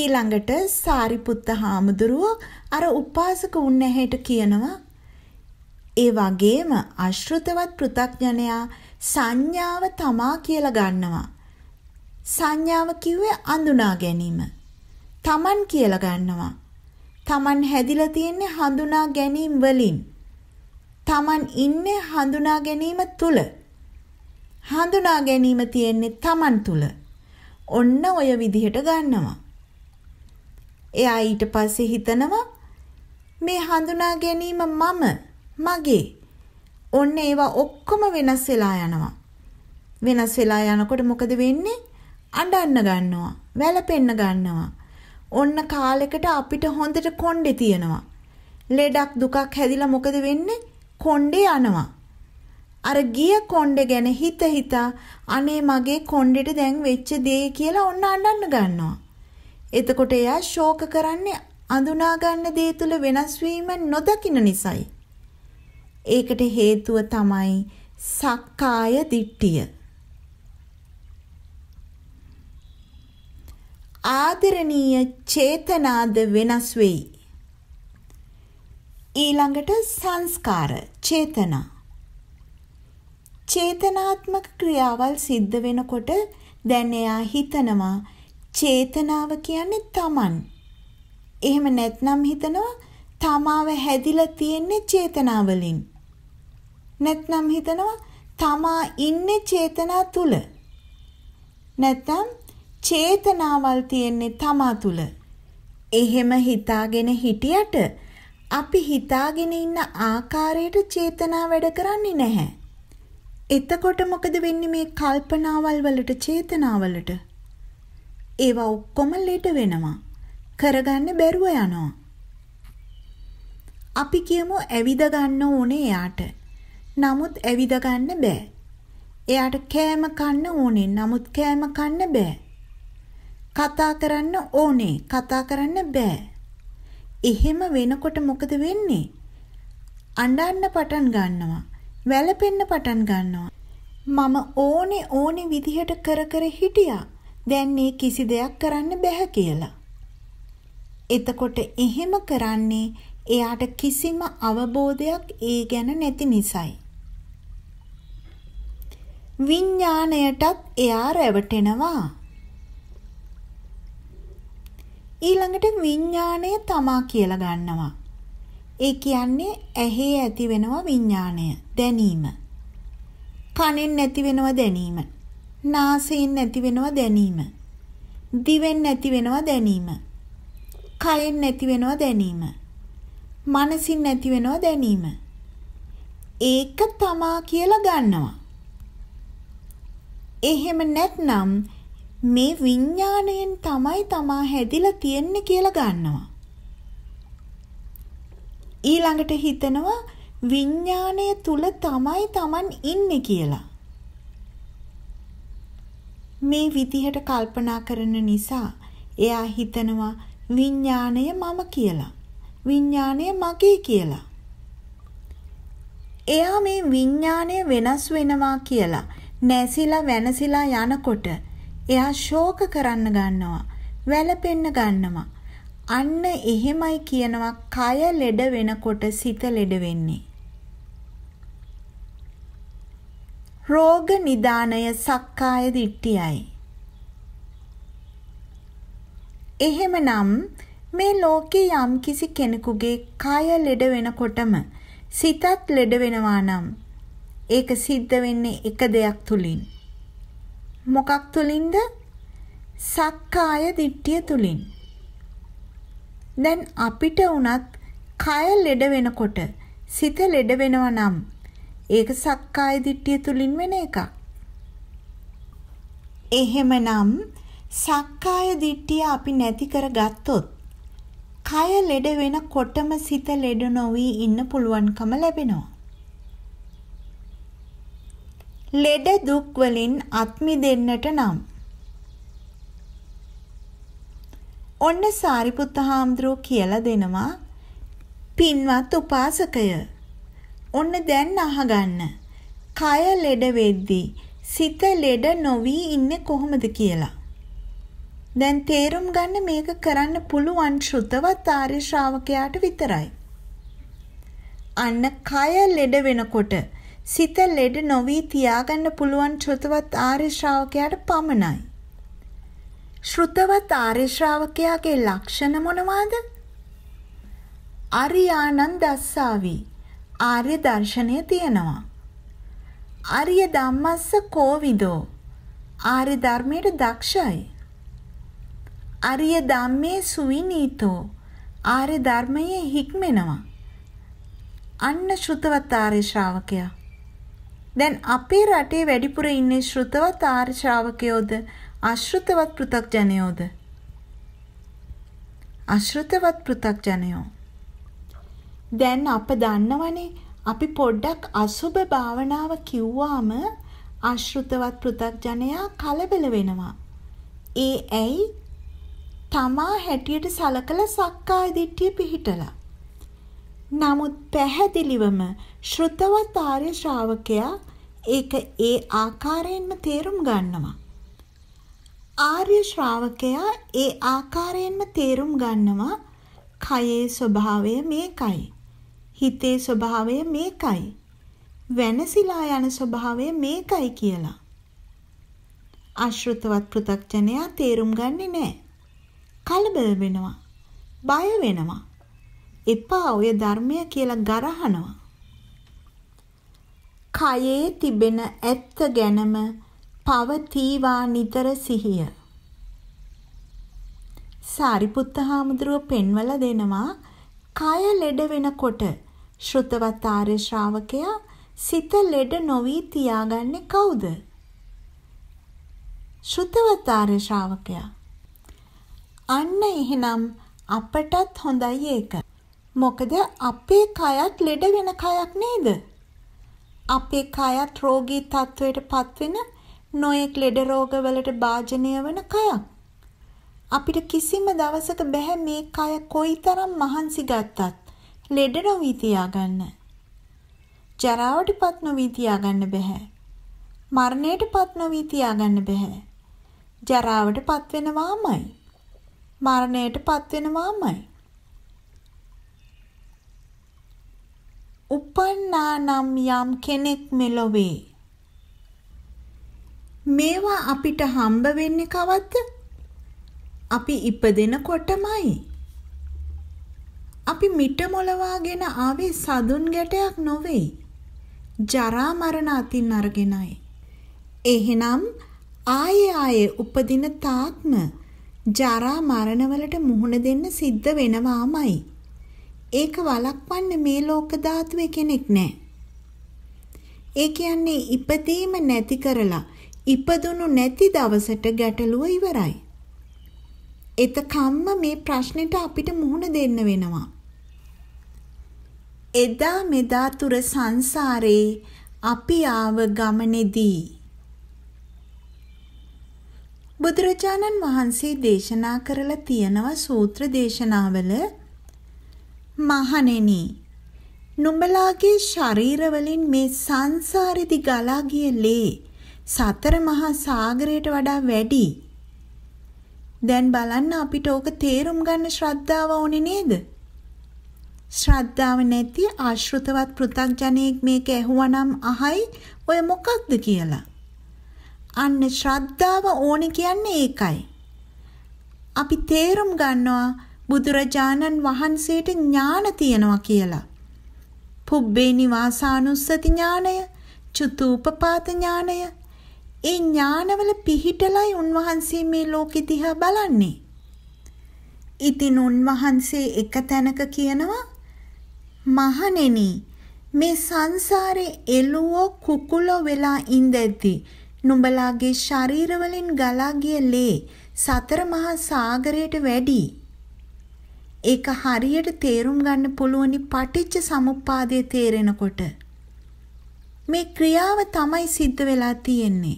ඊළඟට සාරිපුත්ත හාමුදුරුව අර උපාසක උන්නැහැට කියනවා ඒ වගේම අශෘතවත් පෘ탁ඥයා සංඥාව තමා කියලා ගන්නවා සංඥාව කිව්වේ අඳුනා ගැනීම තමන් කියලා ගන්නවා Taman හැදිලා තියෙන්නේ හඳුනා ගැනීම වලින්. Taman ඉන්නේ හඳුනා ගැනීම තුල. හඳුනා ගැනීම තියෙන්නේ Taman තුල. ඔන්න ඔය විදිහට ගන්නවා. එයා ඊට පස්සේ හිතනවා මේ හඳුනා ගැනීම මම මගේ. ඔන්න ඒවා ඔක්කොම වෙනස් වෙලා යනවා. වෙනස් වෙලා යනකොට මොකද වෙන්නේ? අඬන්න ගන්නවා. වැළපෙන්න ගන්නවා. ඔන්න කාලෙකට අපිට හොඳට කොණ්ඩේ තියෙනවා. ලෙඩක් දුකක් හැදිලා මොකද වෙන්නේ? කොණ්ඩේ යනවා. අර ගිය කොණ්ඩේ ගැන හිත හිතා අනේ මගේ කොණ්ඩෙට දැන් වෙච්ච දේ කියලා ඔන්න අඬන්න ගන්නවා. එතකොට එයා ශෝක කරන්නේ අඳුනා ගන්න දේ තුල වෙනස් වීම නොදකින නිසායි. ඒකට හේතුව තමයි සක්කාය දිට්ඨිය. ආදරණීය චේතනාද වෙනස් වෙයි. ඊළඟට සංස්කාර චේතනා චේතනාත්මක ක්‍රියාවල් සිද්ධ වෙනකොට දැන් එයා හිතනවා චේතනාව කියන්නේ Taman. එහෙම නැත්නම් හිතනවා තමාව හැදිලා තියෙන්නේ චේතනාවලින්. නැත්නම් හිතනවා තමා ඉන්නේ චේතනා තුල. නැත්නම් චේතනාවල් තියෙන්නේ තමා තුල. එහෙම හිතාගෙන හිටියට අපි හිතාගෙන ඉන්න ආකාරයට චේතනා වැඩ කරන්නේ නැහැ. එතකොට මොකද වෙන්නේ මේ කල්පනාවල් වලට චේතනාවලට? ඒවා ඔක්කොම ලෙඩ වෙනවා. කරගන්න බැරුව යනවා. අපි කියමු ඇවිද ගන්න ඕනේ එයාට. නමුත් ඇවිද ගන්න බෑ. එයාට කෑම කන්න ඕනේ. නමුත් කෑම කන්න බෑ. කතා කරන්න ඕනේ කතා කරන්න බෑ. එහෙම වෙනකොට මොකද වෙන්නේ? අඬන්න පටන් ගන්නවා. වැළපෙන්න පටන් ගන්නවා. මම ඕනේ ඕනේ විදිහට කර කර හිටියා. දැන් මේ කිසි දෙයක් කරන්න බෑ කියලා. එතකොට එහෙම කරන්නේ එයාට කිසිම අවබෝධයක් ඒ ගැන නැති නිසයි. විඤ්ඤාණයටත් එයා රැවටෙනවා. ඊළඟට විඥාණය තමා කියලා ගන්නවා. ඒ කියන්නේ ඇහි ඇති වෙනවා විඥාණය, දැනීම. කනෙන් නැති වෙනවා දැනීම. නාසයෙන් නැති වෙනවා දැනීම. දිවෙන් නැති වෙනවා දැනීම. කයෙන් නැති වෙනවා දැනීම. මනසින් නැති වෙනවා දැනීම. ඒක තමා කියලා ගන්නවා. එහෙම නැත්නම් මේ විඥාණයෙන් තමයි තමා හැදිලා තියෙන්නේ කියලා ගන්නවා. ඊළඟට හිතනවා විඥාණය තුල තමයි Taman ඉන්නේ කියලා. මේ විදිහට කල්පනා කරන නිසා එයා හිතනවා විඥාණය මම කියලා. විඥාණය මගේ කියලා. එයා මේ විඥාණය වෙනස් වෙනවා කියලා නැසිලා වෙනසිලා යනකොට එයා ශෝක කරන්න ගන්නවා. වැළපෙන්න ගන්නවා. අන්න එහෙමයි කියනවා කය ලෙඩ වෙනකොට සිත ලෙඩ වෙන්නේ. රෝග නිදානය සක්කාය දිට්ඨියයි. එහෙමනම් මේ ලෝකේ යම් කිසි කෙනෙකුගේ කය ලෙඩ වෙනකොටම සිතත් ලෙඩ වෙනවා නම් ඒක සිද්ධ වෙන්නේ එක දෙයක් තුලින්. මොකක් තුලින්ද? සක්කාය දිට්ඨිය තුලින්. දැන් අපිට උනත් කය ලෙඩ වෙනකොට සිත ලෙඩ වෙනවා නම් ඒක සක්කාය දිට්ඨිය තුලින් වෙන එකක්. එහෙමනම් සක්කාය දිට්ඨිය අපි නැති කරගත්තොත් කය ලෙඩ වෙනකොටම සිත ලෙඩ නොවි ඉන්න පුළුවන්කම ලැබෙනවා. ලෙඩ දුක් වලින් අත් මිදෙන්නට නම් ඔන්න සාරිපුත්ත හාමුදුරුව කියලා දෙනවා පින්වත් උපාසකය ඔන්න දැන් අහගන්න කය ලෙඩ වෙද්දී සිත ලෙඩ නොවි ඉන්නේ කොහොමද කියලා දැන් තේරුම් ගන්න මේක කරන්න පුළුවන් ශ්‍රුතවත් ආර්ය ශ්‍රාවකයාට විතරයි අන්න කය ලෙඩ වෙනකොට සිත ලෙඩ නොවී තියාගන්න පුළුවන් ශ්‍රතවත් ආර්ය ශ්‍රාවකයාට පමණයි. ශ්‍රතවත් ආර්ය ශ්‍රාවකයාගේ ලක්ෂණ මොනවාද? අරියානන් දස්සාවි ආර්ය දර්ශනය තියෙනවා. ආර්ය ධම්මස්ස කෝවිදෝ ආර්ය ධර්මයට දක්ෂයි. ආර්ය ධම්මේ සුවිනීතෝ ආර්ය ධර්මයේ හික්මෙනවා. අන්න ශ්‍රුතවත් ආර්ය ශ්‍රාවකයා දැන් අපේ රටේ වැඩිපුර ඉන්නේ ශ්‍රතවත් ආර්ය ශ්‍රාවකයෝද අශ්‍රතවත් පෘථග්ජනයෝද? අශ්‍රතවත් පෘථග්ජනයෝ. දැන් අප දන්නවනේ අපි පොඩ්ඩක් අසුබ භාවනාව කිව්වාම අශ්‍රතවත් පෘථග්ජනයා කලබල වෙනවා. ඒ ඇයි? තමා හැටියට සලකලා සක්කාය දිට්ඨිය පිහිටලා. නමුත් පැහැදිලිවම ශ්‍රද්ධවත් ආර්ය ශ්‍රාවකයා ඒක ඒ ආකාරයෙන්ම තේරුම් ගන්නවා. ආර්ය ශ්‍රාවකයා ඒ ආකාරයෙන්ම තේරුම් ගන්නවා කයේ ස්වභාවය මේකයි. හිතේ ස්වභාවය මේකයි. වෙනසිලා යන ස්වභාවය මේකයි කියලා. අශෘතවත් පෘ탁ජනයා තේරුම් ගන්නේ නැහැ. කලබල වෙනවා. බය වෙනවා. එපා ඔය ධර්මය කියලා ගරහනවා. කයේ තිබෙන ඇත්ත ගැනම පවතිවා නිතර සිහිය. සාරිපුත්ත හාමුදුරුව පෙන්වලා දෙනවා කය ලෙඩ වෙනකොට ශ්‍රුතවත් ආර්ය ශ්‍රාවකයා සිත ලෙඩ නොවි තියාගන්නේ කවුද? ශ්‍රුතවත් ආර්ය ශ්‍රාවකයා. අන්න එහෙනම් අපටත් හොඳයි ඒක. මොකද අපේ කයත් ලෙඩ වෙන කයක් නේද? අපේ කයත් රෝගී තත්ත්වයට පත්වෙන නොයෙක් ලෙඩ රෝගවලට භාජනය වන කයක්. අපිට කිසිම දවසක බෑ මේ කය කොයිතරම් මහන්සි ගත්තත් ලෙඩ නොවී තියාගන්න. ජරාවටපත් නොවී තියාගන්න බෑ. මරණයටපත් නොවී තියාගන්න බෑ. ජරාවටපත් වෙනවාමයි. මරණයටපත් වෙනවාමයි. උපන්නා නම් යම් කෙනෙක් මෙලොවේ. මේවා අපිට හම්බ වෙන්නේ කවද්ද? අපි ඉපදෙනකොටමයි. අපි මිට මොලවාගෙන ආවේ සදුන් ගැටයක් නොවේ. ජරා මරණ අතින් අරගෙනයි. එහෙනම් ආයේ ආයේ උපදින තාත්ම ජරා මරණ වලට මුහුණ දෙන්න සිද්ධ වෙනවාමයි. ඒක වළක්වන්න මේ ලෝක ධාතුවේ කෙනෙක් නැහැ. ඒ කියන්නේ ඉපදීම නැති කරලා ඉපදුණු නැති දවසට ගැටලුව ඉවරයි. එතකම්ම මේ ප්‍රශ්නෙට අපිට මුහුණ දෙන්න වෙනවා. එදා මෙදා තුර සංසාරේ අපි ආව ගමනේදී බුදුරජාණන් වහන්සේ දේශනා කරලා තියෙනවා සූත්‍ර දේශනාවල මහණෙනි නුඹලාගේ ශරීරවලින් මේ සංසාරෙදි ගලා ගිය ලේ සතර මහා සාගරයට වඩා වැඩි. දැන් බලන්න අපිට ඕක තේරුම් ගන්න ශ්‍රද්ධාව ඕනේ නේද? ශ්‍රද්ධාව නැති ආශෘතවත් පෘථග්ජනෙක් මේක ඇහුවනම් අහයි ඔය මොකක්ද කියලා. අන්න ශ්‍රද්ධාව ඕනේ කියන්නේ ඒකයි. අපි තේරුම් ගන්නවා බුදුරජාණන් වහන්සේට ඥාන තියෙනවා කියලා. පුබ්බේ නිවාසානුස්සති ඥානය, චුතූපපාත ඥානය. ඒ ඥානවල පිහිටලයි උන්වහන්සේ මේ ලෝකෙ දිහා බලන්නේ. ඉතින් උන්වහන්සේ එක තැනක කියනවා මහණෙනි මේ සංසාරේ එළුවෝ කුකුලෝ වෙලා ඉඳෙද්දී නුඹලාගේ ශරීරවලින් ගලා ගිය ලේ සතර මහා සාගරයට වැඩි ඒක හරියට තේරුම් ගන්න පුළුවනි පටිච්ච සමුප්පාදය තේරෙනකොට. මේ ක්‍රියාව තමයි සිද්ධ වෙලා තියෙන්නේ.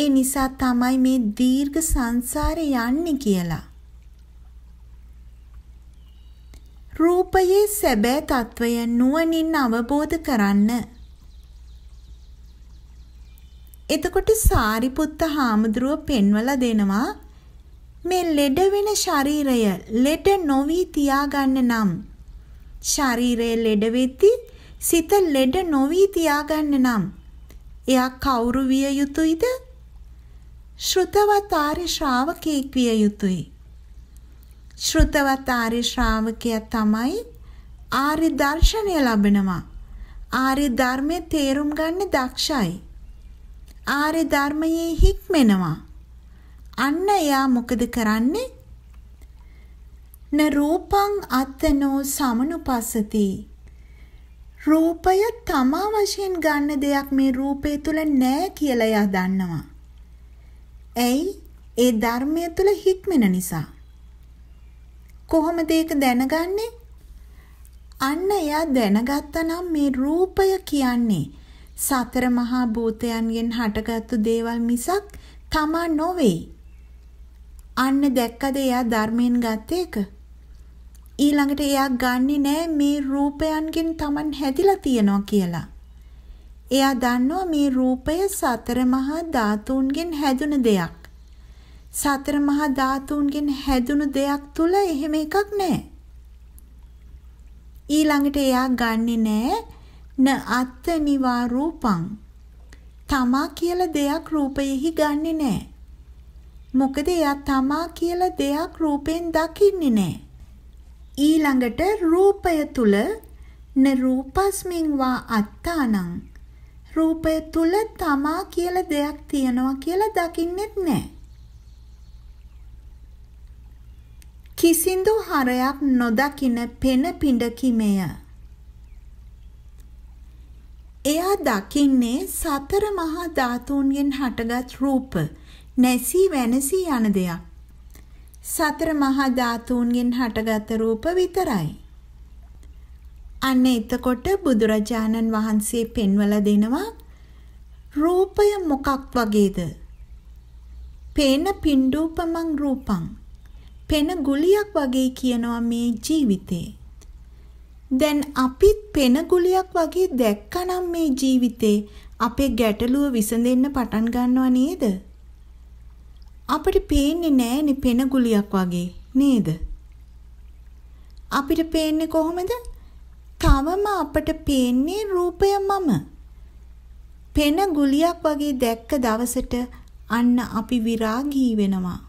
ඒ නිසා තමයි මේ දීර්ඝ සංසාරේ යන්නේ කියලා. රූපයේ සැබෑ తত্ত্বය නුවණින් අවබෝධ කරන්න. එතකොට සාරිපුත්ත හාමුදුරුව පෙන්වලා දෙනවා මේ ලෙඩ වෙන ශරීරය ලෙඩ නොවි තියාගන්න නම් ශරීරය ලෙඩ වෙති සිත ලෙඩ නොවි තියාගන්න නම් එයා කවුරු විය යුතුයද? ශ්‍රුතවත් ආර්ය ශ්‍රාවකෙක් විය යුතුය. ශ්‍රුතවත් ආර්ය ශ්‍රාවකයා තමයි ආර්ය දර්ශනය ලබනවා. ආර්ය ධර්මයේ තේරුම් ගන්න දක්ෂයි. ආර්ය ධර්මයේ හික්මෙනවා. අන්න එයා මොකද කරන්නේ? න රූපං අත්තනෝ සමනුපස්සති. රූපය තමා වශයෙන් ගන්න දෙයක් මේ රූපය තුල නෑ කියලා එයා දන්නවා. ඇයි? ඒ ධර්මය තුල හික්මෙන නිසා. කොහොමද ඒක දැනගන්නේ? අන්න එයා දැනගත්තා නම් මේ රූපය කියන්නේ සතර මහා භූතයන්ගෙන් හටගත්තු දේවල් මිසක් තමා නොවේ. අන්න දැක්කද එයා ධර්මයෙන් ගත්ත එක? ඊළඟට එයා ගන්නෙ නෑ මේ රූපයන්ගෙන් Taman හැදිලා තියනවා කියලා. එයා දන්නවා මේ රූපය සතර මහා ධාතුන්ගෙන් හැදුන දෙයක්. සතර මහා ධාතුන්ගෙන් හැදුණු දෙයක් තුල එහෙම එකක් නැහැ. ඊළඟට එයා ගන්නෙ නෑ න අත්ත නිවා රූපං. තමා කියලා දෙයක් රූපයෙහි ගන්නෙ නෑ. මොකද එයා තමා කියලා දෙයක් රූපෙන් දකින්නේ නැහැ. ඊළඟට රූපය තුල න රූපස්මින් වා අත්තානං රූපය තුල තමා කියලා දෙයක් තියනවා කියලා දකින්නෙත් නැහැ. කිසිඳු හරයක් නොදකින පෙන පිඬ කිමය. එයා දකින්නේ සතර මහා ධාතුන්ගෙන් හටගත් රූප. නැසී වෙනසී යන දෙයක්. සතර මහා ධාතුන්ගෙන් හටගත් රූප විතරයි. අන්න එතකොට බුදුරජාණන් වහන්සේ පෙන්වලා දෙනවා රූපය මොකක් වගේද? පේන පින්ඩූපමං රූපං. පෙන ගුලියක් වගේ කියනවා මේ ජීවිතේ. දැන් අපිත් පෙන ගුලියක් වගේ දැක්කනම් මේ ජීවිතේ අපේ ගැටලුව විසඳෙන්න පටන් ගන්නව නේද? අපිට පේන්නේ නෑනේ පෙන ගුලියක් වගේ නේද? අපිට පේන්නේ කොහොමද? තවම අපට පේන්නේ රූපය මම. පෙන ගුලියක් වගේ දැක්ක දවසට අන්න අපි විරාගී වෙනවා.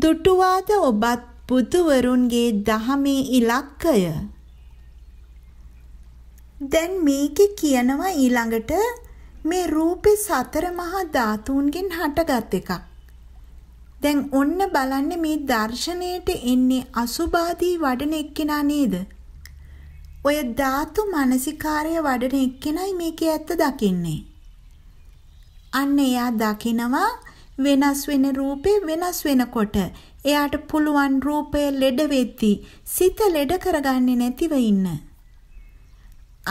දුටුවාද ඔබත් බුදුවරුන්ගේ දහමේ ඉලක්කය. දැන් මේකේ කියනවා ඊළඟට මේ රූපේ සතර මහා ධාතුන්ගෙන් හටගත් එකක්. දැන් ඔන්න බලන්න මේ දර්ශනයට එන්නේ අසුභාදී වඩන එක්කෙනා නේද? ඔය ධාතු මානසිකාරය වඩන එක්කෙනයි මේකේ ඇත්ත දකින්නේ. අන්න එයා දකිනවා වෙනස් වෙන රූපේ වෙනස් වෙනකොට එයාට පුළුවන් රූපය ලෙඩ වෙද්දී සිත ලෙඩ කරගන්නේ නැතිව ඉන්න.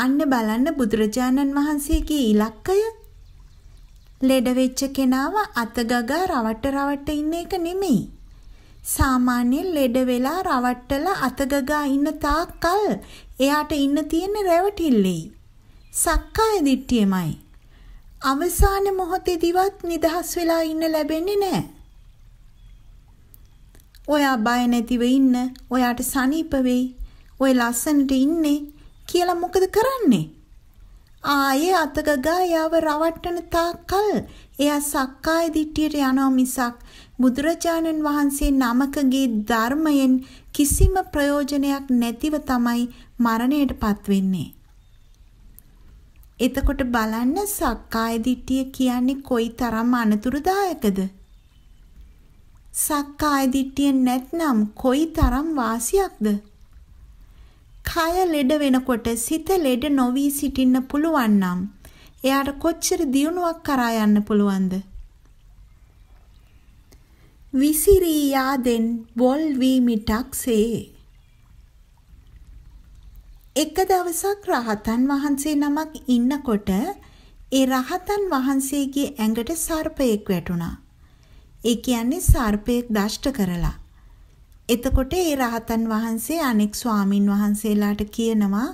අන්න බලන්න බුදුරජාණන් වහන්සේගේ ඉලක්කය ලෙඩ වෙච්ච කෙනාව අතගගා රවට්ට රවට්ට ඉන්න එක නෙමෙයි. සාමාන්‍යයෙන් ලෙඩ වෙලා රවට්ටලා අතගගා ඉන්න තාක්කල් එයාට ඉන්න තියෙන රැවටිල්ලේ. සක්කාය දිට්ඨියමයි. අවසාන මොහොතේදීවත් නිදහස් වෙලා ඉන්න ලැබෙන්නේ නැහැ. ඔයා බය නැතිව ඉන්න, ඔයාට සනීප වෙයි. ඔය ලස්සනට ඉන්නේ කියලා මොකද කරන්නේ? ආයේ අතගගා යාව රවට්ටන තාක්කල් එයා සක්කාය දිට්ඨියට යනවා මිසක් බුදුරජාණන් වහන්සේ නමකගේ ධර්මයෙන් කිසිම ප්‍රයෝජනයක් නැතිව තමයි මරණයටපත් වෙන්නේ. එතකොට බලන්න සක්කාය දිට්ඨිය කියන්නේ කොයි තරම් අනතුරුදායකද? සක්කාය දිට්ඨිය නැත්නම් කොයි තරම් වාසියක්ද? කය ලෙඩ වෙනකොට සිත ලෙඩ නොවී සිටින්න පුළුවන් නම් එයාට කොච්චර දියුණුවක් කරා යන්න පුළුවන්ද? විසිරී යාදෙන් බොල් වී මිටක්සේ එක දවසක් රහතන් වහන්සේ නමක් ඉන්නකොට ඒ රහතන් වහන්සේගේ ඇඟට සර්පයෙක් වැටුණා. ඒ කියන්නේ සර්පයෙක් දෂ්ට කරලා. එතකොට ඒ රහතන් වහන්සේ අනෙක් ස්වාමින් වහන්සේලාට කියනවා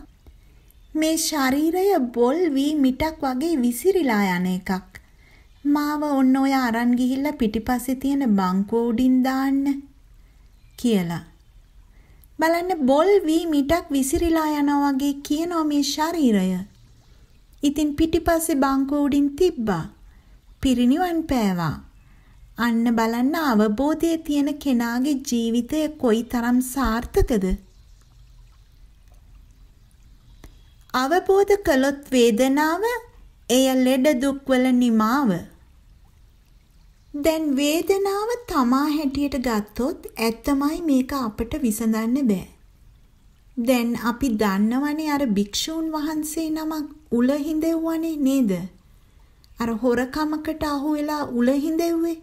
මේ ශරීරය බොල් වී මිටක් වගේ විසිරිලා යන එකක්. මාව ඔන්න ඔය අරන් ගිහිල්ලා පිටිපස්සේ තියෙන බංකුව උඩින් දාන්න කියලා. බලන්න බොල් වී මිටක් විසිරිලා යනවා වගේ කියනවා මේ ශරීරය. ඉතින් පිටිපස්සේ බංකුව උඩින් තිබ්බා. පිරිණිවන් පෑවා. අන්න බලන්න අවබෝධය තියෙන කෙනාගේ ජීවිතය කොයිතරම් සාර්ථකද? අවබෝධ කළොත් වේදනාව එය ලෙඩ දුක්වල නිමාව. දැන් වේදනාව තමා හැටියට ගත්තොත් ඇත්තමයි මේක අපට විසඳන්න බෑ. දැන් අපි දන්නවනේ අර භික්ෂූන් වහන්සේ නමක් උල හිඳෙව්වනේ නේද? අර හොරකමකට අහු වෙලා උල හිඳෙව්වේ.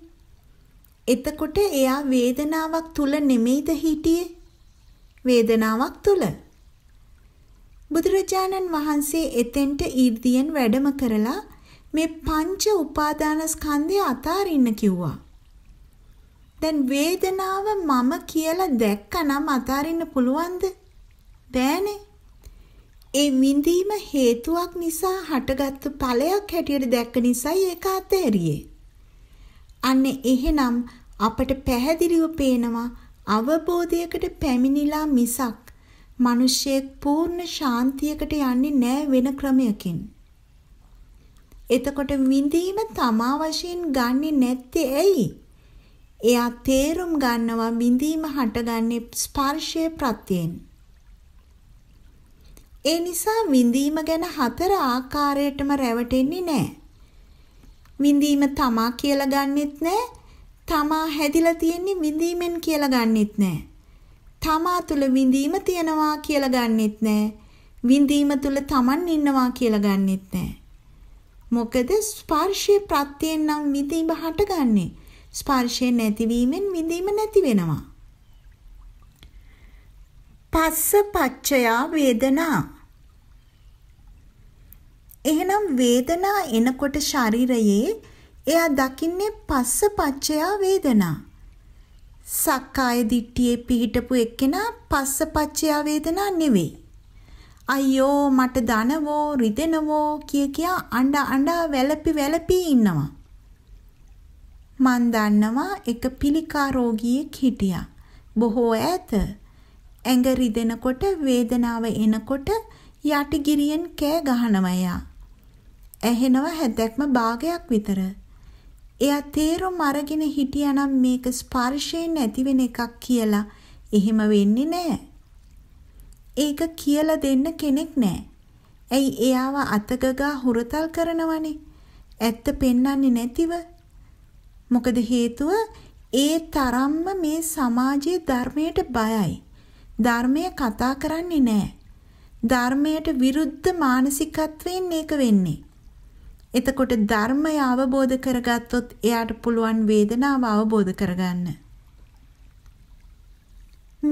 එතකොට එයා වේදනාවක් තුල නෙමෙයිද හිටියේ? වේදනාවක් තුල. බුදුරජාණන් වහන්සේ එතෙන්ට ඊර්දියෙන් වැඩම කරලා මේ පංච උපාදානස්කන්ධය අතාරින්න කිව්වා. දැන් වේදනාව මම කියලා දැක්කනම් අතාරින්න පුළුවන්ද? බෑනේ. ඒ විඳීම හේතුවක් නිසා හටගත්තු ඵලයක් හැටියට දැක්ක නිසායි ඒක අතහැරියේ. අන්න එහෙනම් අපට පැහැදිලිව පේනවා අවබෝධයකට පැමිණිලා මිසක් මිනිස්සෙක් පූර්ණ ශාන්තියකට යන්නේ නෑ වෙන ක්‍රමයකින්. එතකොට විඳීම තමා වශයෙන් ගන්නෙ නැත්තේ ඇයි? එයා තේරුම් ගන්නවා විඳීම හටගන්නේ ස්පර්ශයේ ප්‍රත්‍යයෙන්. ඒ නිසා විඳීම ගැන හතර ආකාරයටම රැවටෙන්නේ නැහැ. විඳීම තමා කියලා ගන්නෙත් නෑ. තමා හැදිලා තියෙන්නේ විඳීමෙන් කියලා ගන්නෙත් නෑ. තමා තුල විඳීම තියනවා කියලා ගන්නෙත් නෑ. විඳීම තුල තමන් ඉන්නවා කියලා ගන්නෙත් නෑ. මොකද ස්පර්ශයේ ප්‍රත්‍යයෙන් නම් විඳීම හටගන්නේ. ස්පර්ශය නැතිවීමෙන් විඳීම නැති වෙනවා. පස්ස පච්චයා වේදනා එහෙනම් වේදනා එනකොට ශරීරයේ එයා දකින්නේ පස්ස පච්චයා වේදනා. සක්කාය දිට්ඨියේ පිහිටපු එක්කෙනා පස්ස පච්චයා වේදනා නෙවෙයි. අයියෝ මට දනවෝ රිදෙනවෝ කිය කියා අඬ අඬ වැළපි වැළපි ඉන්නවා. මන් දන්නවා එක පිළිකා රෝගියෙක් හිටියා. බොහෝ ඈත. ඇඟ රිදෙනකොට වේදනාව එනකොට යටිගිරියෙන් කෑ ගහනවා යා. ඇහෙනවා හැදැක්ම භාගයක් විතර. එයා තේරුම් අරගෙන හිටියනම් මේක ස්පර්ශයෙන් ඇතිවෙන එකක් කියලා එහෙම වෙන්නේ නැහැ. ඒක කියලා දෙන්න කෙනෙක් නැහැ. ඇයි එයාව අතගගා හුරතල් කරනවනේ. ඇත්ත පෙන්වන්නේ නැතිව. මොකද හේතුව ඒ තරම්ම මේ සමාජයේ ධර්මයට බයයි. ධර්මය කතා කරන්නේ නැහැ. ධර්මයට විරුද්ධ මානසිකත්වයෙන් ඒක වෙන්නේ. එතකොට ධර්මය අවබෝධ කරගත්තොත් එයාට පුළුවන් වේදනාව අවබෝධ කරගන්න.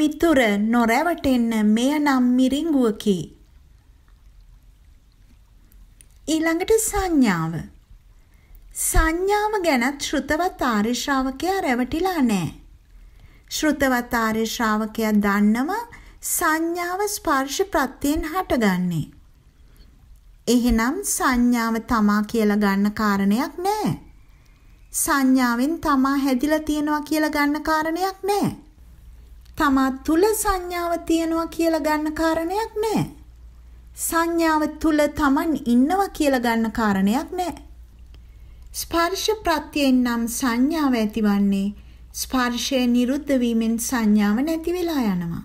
මිතුර නොරැවටෙන්න මෙය නම් මිරිංගුවකි. ඊළඟට සංඥාව. සංඥාව ගැනත් ශ්‍රුතවත් ආර්ය ශ්‍රාවකයා රැවටිලා නැහැ. ශ්‍රුතවත් ආර්ය ශ්‍රාවකයා දන්නවා සංඥාව ස්පර්ශ ප්‍රත්‍යයෙන් හටගන්නේ. එහෙනම් සංඥාව තමා කියලා ගන්න කාරණයක් නැහැ. සංඥාවෙන් තමා හැදිලා තියෙනවා කියලා ගන්න කාරණයක් නැහැ. තමා තුල සංඥාව තියෙනවා කියලා ගන්න කාරණයක් නැහැ. සංඥාව තුල Taman ඉන්නවා කියලා ගන්න කාරණයක් නැහැ. ස්පර්ශ ප්‍රත්‍යයෙන් නම් සංඥාව ඇතිවන්නේ ස්පර්ශය නිරුද්ධ වීමෙන් සංඥාව නැති වෙලා යනවා.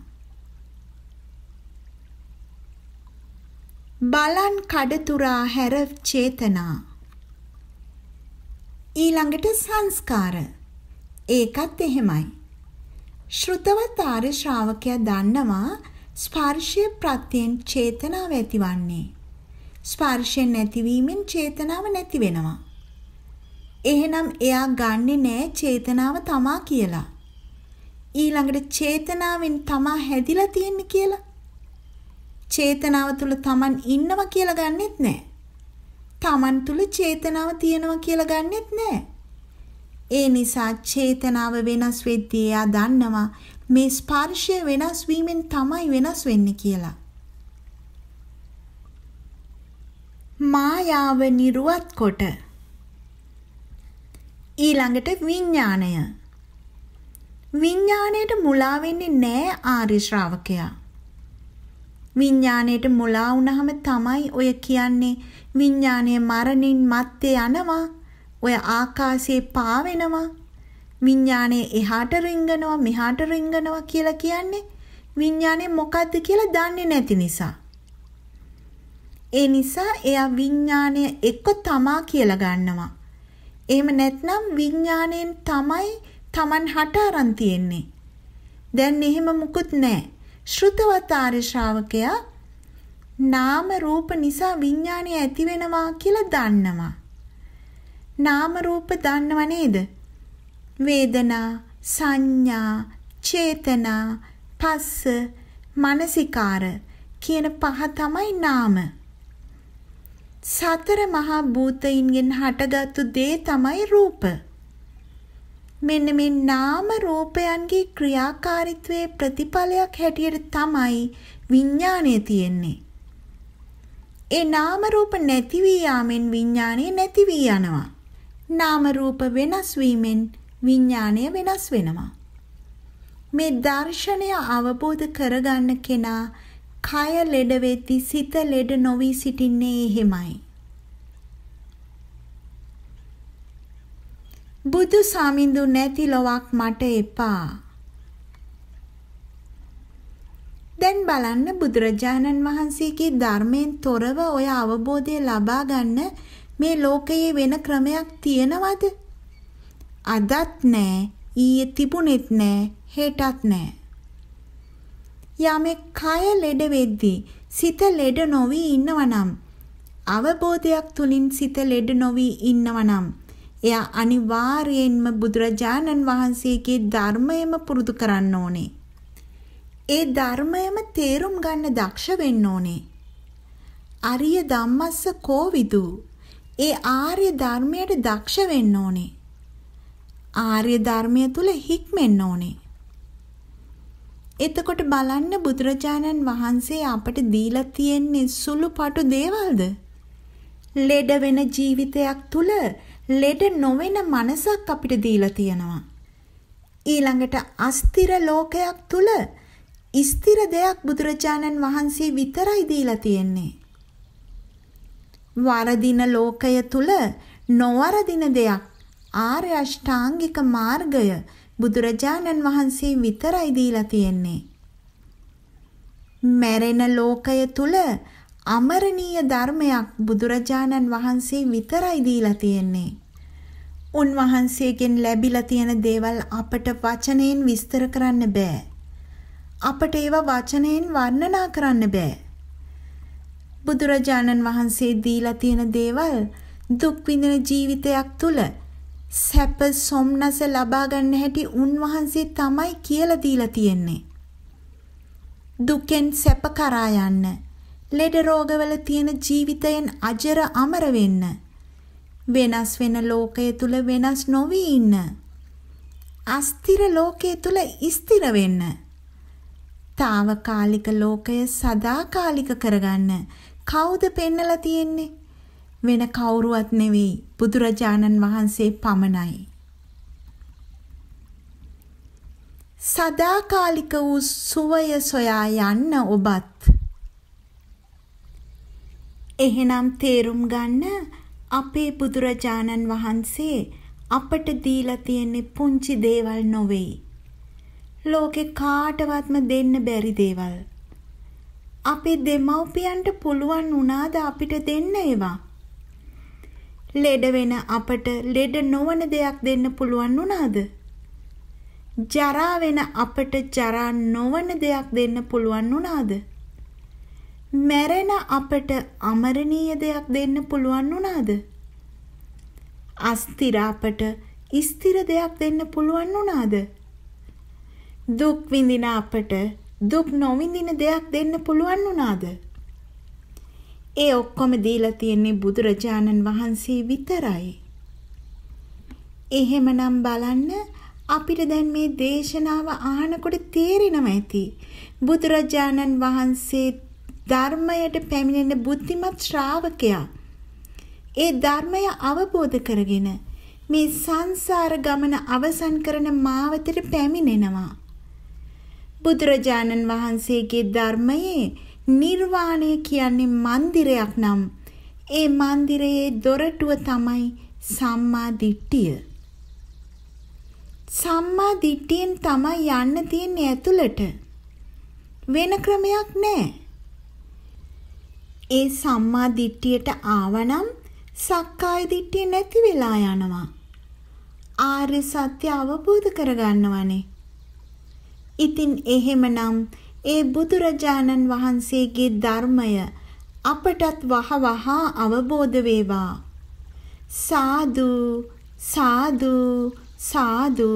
බලන් කඩතුරා හැර චේතනා ඊළඟට සංස්කාර ඒකත් එහෙමයි ශ්‍රුතවත් ආර්ය ශ්‍රාවකයා දන්නවා ස්පර්ශය ප්‍රත්‍යයෙන් චේතනාව ඇතිවන්නේ ස්පර්ශයෙන් නැතිවීමෙන් චේතනාව නැති වෙනවා එහෙනම් එයා ගන්නෙ නෑ චේතනාව තමා කියලා ඊළඟට චේතනාවෙන් තමා හැදිලා තියෙන්නේ කියලා චේතනාව තුල Taman ඉන්නවා කියලා ගන්නෙත් නැහැ. Taman තුල චේතනාව තියෙනවා කියලා ගන්නෙත් නැහැ. ඒ නිසා චේතනාව වෙනස් වෙද්දී එයා දන්නවා මේ ස්පර්ශය වෙනස් වීමෙන් තමයි වෙනස් වෙන්නේ කියලා. මායාව නිරුවත් කොට ඊළඟට විඥාණය විඥාණයට මුලා වෙන්නේ නැහැ ආර්ය ශ්‍රාවකයා. විඥාණයට මුලා වුණාම තමයි ඔය කියන්නේ විඥාණය මරණින් මත්තේ යනවා. ඔය ආකාශයේ පාවෙනවා. විඥාණය එහාට රිංගනවා මෙහාට රිංගනවා කියලා කියන්නේ විඥාණය මොකද්ද කියලා දන්නේ නැති නිසා. ඒ නිසා එයා විඥාණය එක්ක තමා කියලා ගන්නවා. එහෙම නැත්නම් විඥාණයෙන් තමයි Taman හට අරන් තියෙන්නේ. දැන් එහෙම මුකුත් නැහැ. ශ්‍රුතවත් ආර්ය ශ්‍රාවකයා නාම රූප නිසා විඥානය ඇති වෙනවා කියලා දන්නවා. නාම රූප දන්නව නේද? වේදනා, සංඥා, චේතනා, පස්ස, මනසිකාර කියන පහ තමයි නාම. සතර මහා භූතයින්ගෙන් හටගත්තු දේ තමයි රූප. මෙන්න මේ නාම රූපයන්ගේ ක්‍රියාකාරීත්වයේ ප්‍රතිඵලයක් හැටියට තමයි විඥාණය තියෙන්නේ. ඒ නාම රූප නැති වී යාමෙන් විඥාණය නැති වී යනවා. නාම රූප වෙනස් වීමෙන් විඥාණය වෙනස් වෙනවා. මේ දර්ශනය අවබෝධ කරගන්න කෙනා කය ලෙඩ වෙති සිත ලෙඩ නොවි සිටින්නේ එහෙමයි. බුදු සාමිඳු නැති ලොවක් මට එපා. දැන් බලන්න බුදුරජාණන් වහන්සේගේ ධර්මයෙන් තොරව ඔය අවබෝධය ලබා ගන්න මේ ලෝකයේ වෙන ක්‍රමයක් තියෙනවද? අදත් නෑ, ඊයේ තිබුණෙත් නෑ, හෙටත් නෑ. යමෙක් කය ලෙඩ වෙද්දී සිත ලෙඩ නොවි ඉන්නවනම් අවබෝධයක් තුලින් සිත ලෙඩ නොවි ඉන්නවනම් එයා අනිවාර්යයෙන්ම බුදුරජාණන් වහන්සේගේ ධර්මයම පුරුදු කරන්න ඕනේ. ඒ ධර්මයම තේරුම් ගන්න දක්ෂ වෙන්න ඕනේ. අරිය ධම්මස්ස කෝවිදු. ඒ ආර්ය ධර්මයට දක්ෂ වෙන්න ඕනේ. ආර්ය ධර්මය තුල හික්මෙන්න ඕනේ. එතකොට බලන්න බුදුරජාණන් වහන්සේ අපට දීලා තියෙන්නේ සුළුපටු දේවල්ද? ලෙඩ වෙන ජීවිතයක් තුල ලෙඩ නොවන මනසක් අපිට දීලා තියෙනවා. ඊළඟට අස්තිර ලෝකයක් තුල ස්ථිර දෙයක් බුදුරජාණන් වහන්සේ විතරයි දීලා තියෙන්නේ. වරදින ලෝකය තුල නොවරදින දෙයක් ආර්ය අෂ්ටාංගික මාර්ගය බුදුරජාණන් වහන්සේ විතරයි දීලා තියෙන්නේ. මැරෙන ලෝකය තුල අමරණීය ධර්මයක් බුදුරජාණන් වහන්සේ විතරයි දීලා තියෙන්නේ. උන්වහන්සේගෙන් ලැබිලා තියෙන දේවල් අපට වචනයෙන් විස්තර කරන්න බෑ. අපට ඒවා වචනයෙන් වර්ණනා කරන්න බෑ. බුදුරජාණන් වහන්සේ දීලා තියෙන දේවල් දුක් විඳින ජීවිතයක් තුල සැප සොම්නස ලබා ගන්න හැටි උන්වහන්සේ තමයි කියලා දීලා තියෙන්නේ. දුකෙන් සැප කරා යන්න, ලෙඩ රෝගවල තියෙන ජීවිතයෙන් අජර අමර වෙන්න වෙනස් වෙන ලෝකය තුල වෙනස් නොවි ඉන්න. අස්තිර ලෝකය තුල ස්ථිර වෙන්න. తాවකාලික ලෝකය සදාකාලික කරගන්න කවුද පෙන්නලා තියෙන්නේ? වෙන කවුරුවත් නෙවෙයි බුදුරජාණන් වහන්සේ පමණයි. සදාකාලික වූ සුවය සොයා යන්න ඔබත්. එහෙනම් තේරුම් ගන්න අපේ බුදුරජාණන් වහන්සේ අපට දීලා තියෙන පුංචි දේවල් නොවේ. ලෝකේ කාටවත්ම දෙන්න බැරි දේවල්. අපේ දෙමව්පියන්ට පුළුවන් වුණාද අපිට දෙන්න ඒවා? ලෙඩ වෙන අපට ලෙඩ නොවන දෙයක් දෙන්න පුළුවන් වුණාද? ජරා වෙන අපට ජරා නොවන දෙයක් දෙන්න පුළුවන් වුණාද? මැරෙන අපට අමරණීය දෙයක් දෙන්න පුළුවන් වුණාද? අස්තිර අපට ස්ථිර දෙයක් දෙන්න පුළුවන් වුණාද? දුක් විඳින අපට දුක් නොවිඳින දෙයක් දෙන්න පුළුවන් වුණාද? ඒ ඔක්කොම දීලා තියෙන්නේ බුදුරජාණන් වහන්සේ විතරයි. එහෙමනම් බලන්න අපිට දැන් මේ දේශනාව අහනකොට තේරෙනවා ඇති. බුදුරජාණන් වහන්සේ ධර්මයට පැමිණෙන බුද්ධිමත් ශ්‍රාවකයා ඒ ධර්මය අවබෝධ කරගෙන මේ සංසාර ගමන අවසන් කරන මාවතට පැමිණෙනවා. බුදුරජාණන් වහන්සේගේ ධර්මයේ නිර්වාණය කියන්නේ මන්දිරයක් නම් ඒ මන්දිරයේ දොරටුව තමයි සම්මා දිට්ඨිය. සම්මා දිට්ඨියෙන් තමයි යන්න තියෙන්නේ ඇතුළට. වෙන ක්‍රමයක් නැහැ. ඒ සම්මා දිට්ඨියට ආවනම් සක්කාය දිට්ඨිය නැති වෙලා යනවා. ආර්ය සත්‍ය අවබෝධ කරගන්නවනේ. ඉතින් එහෙමනම් ඒ බුදුරජාණන් වහන්සේගේ ධර්මය අපටත් වහවහ අවබෝධ වේවා. සාදු සාදු සාදු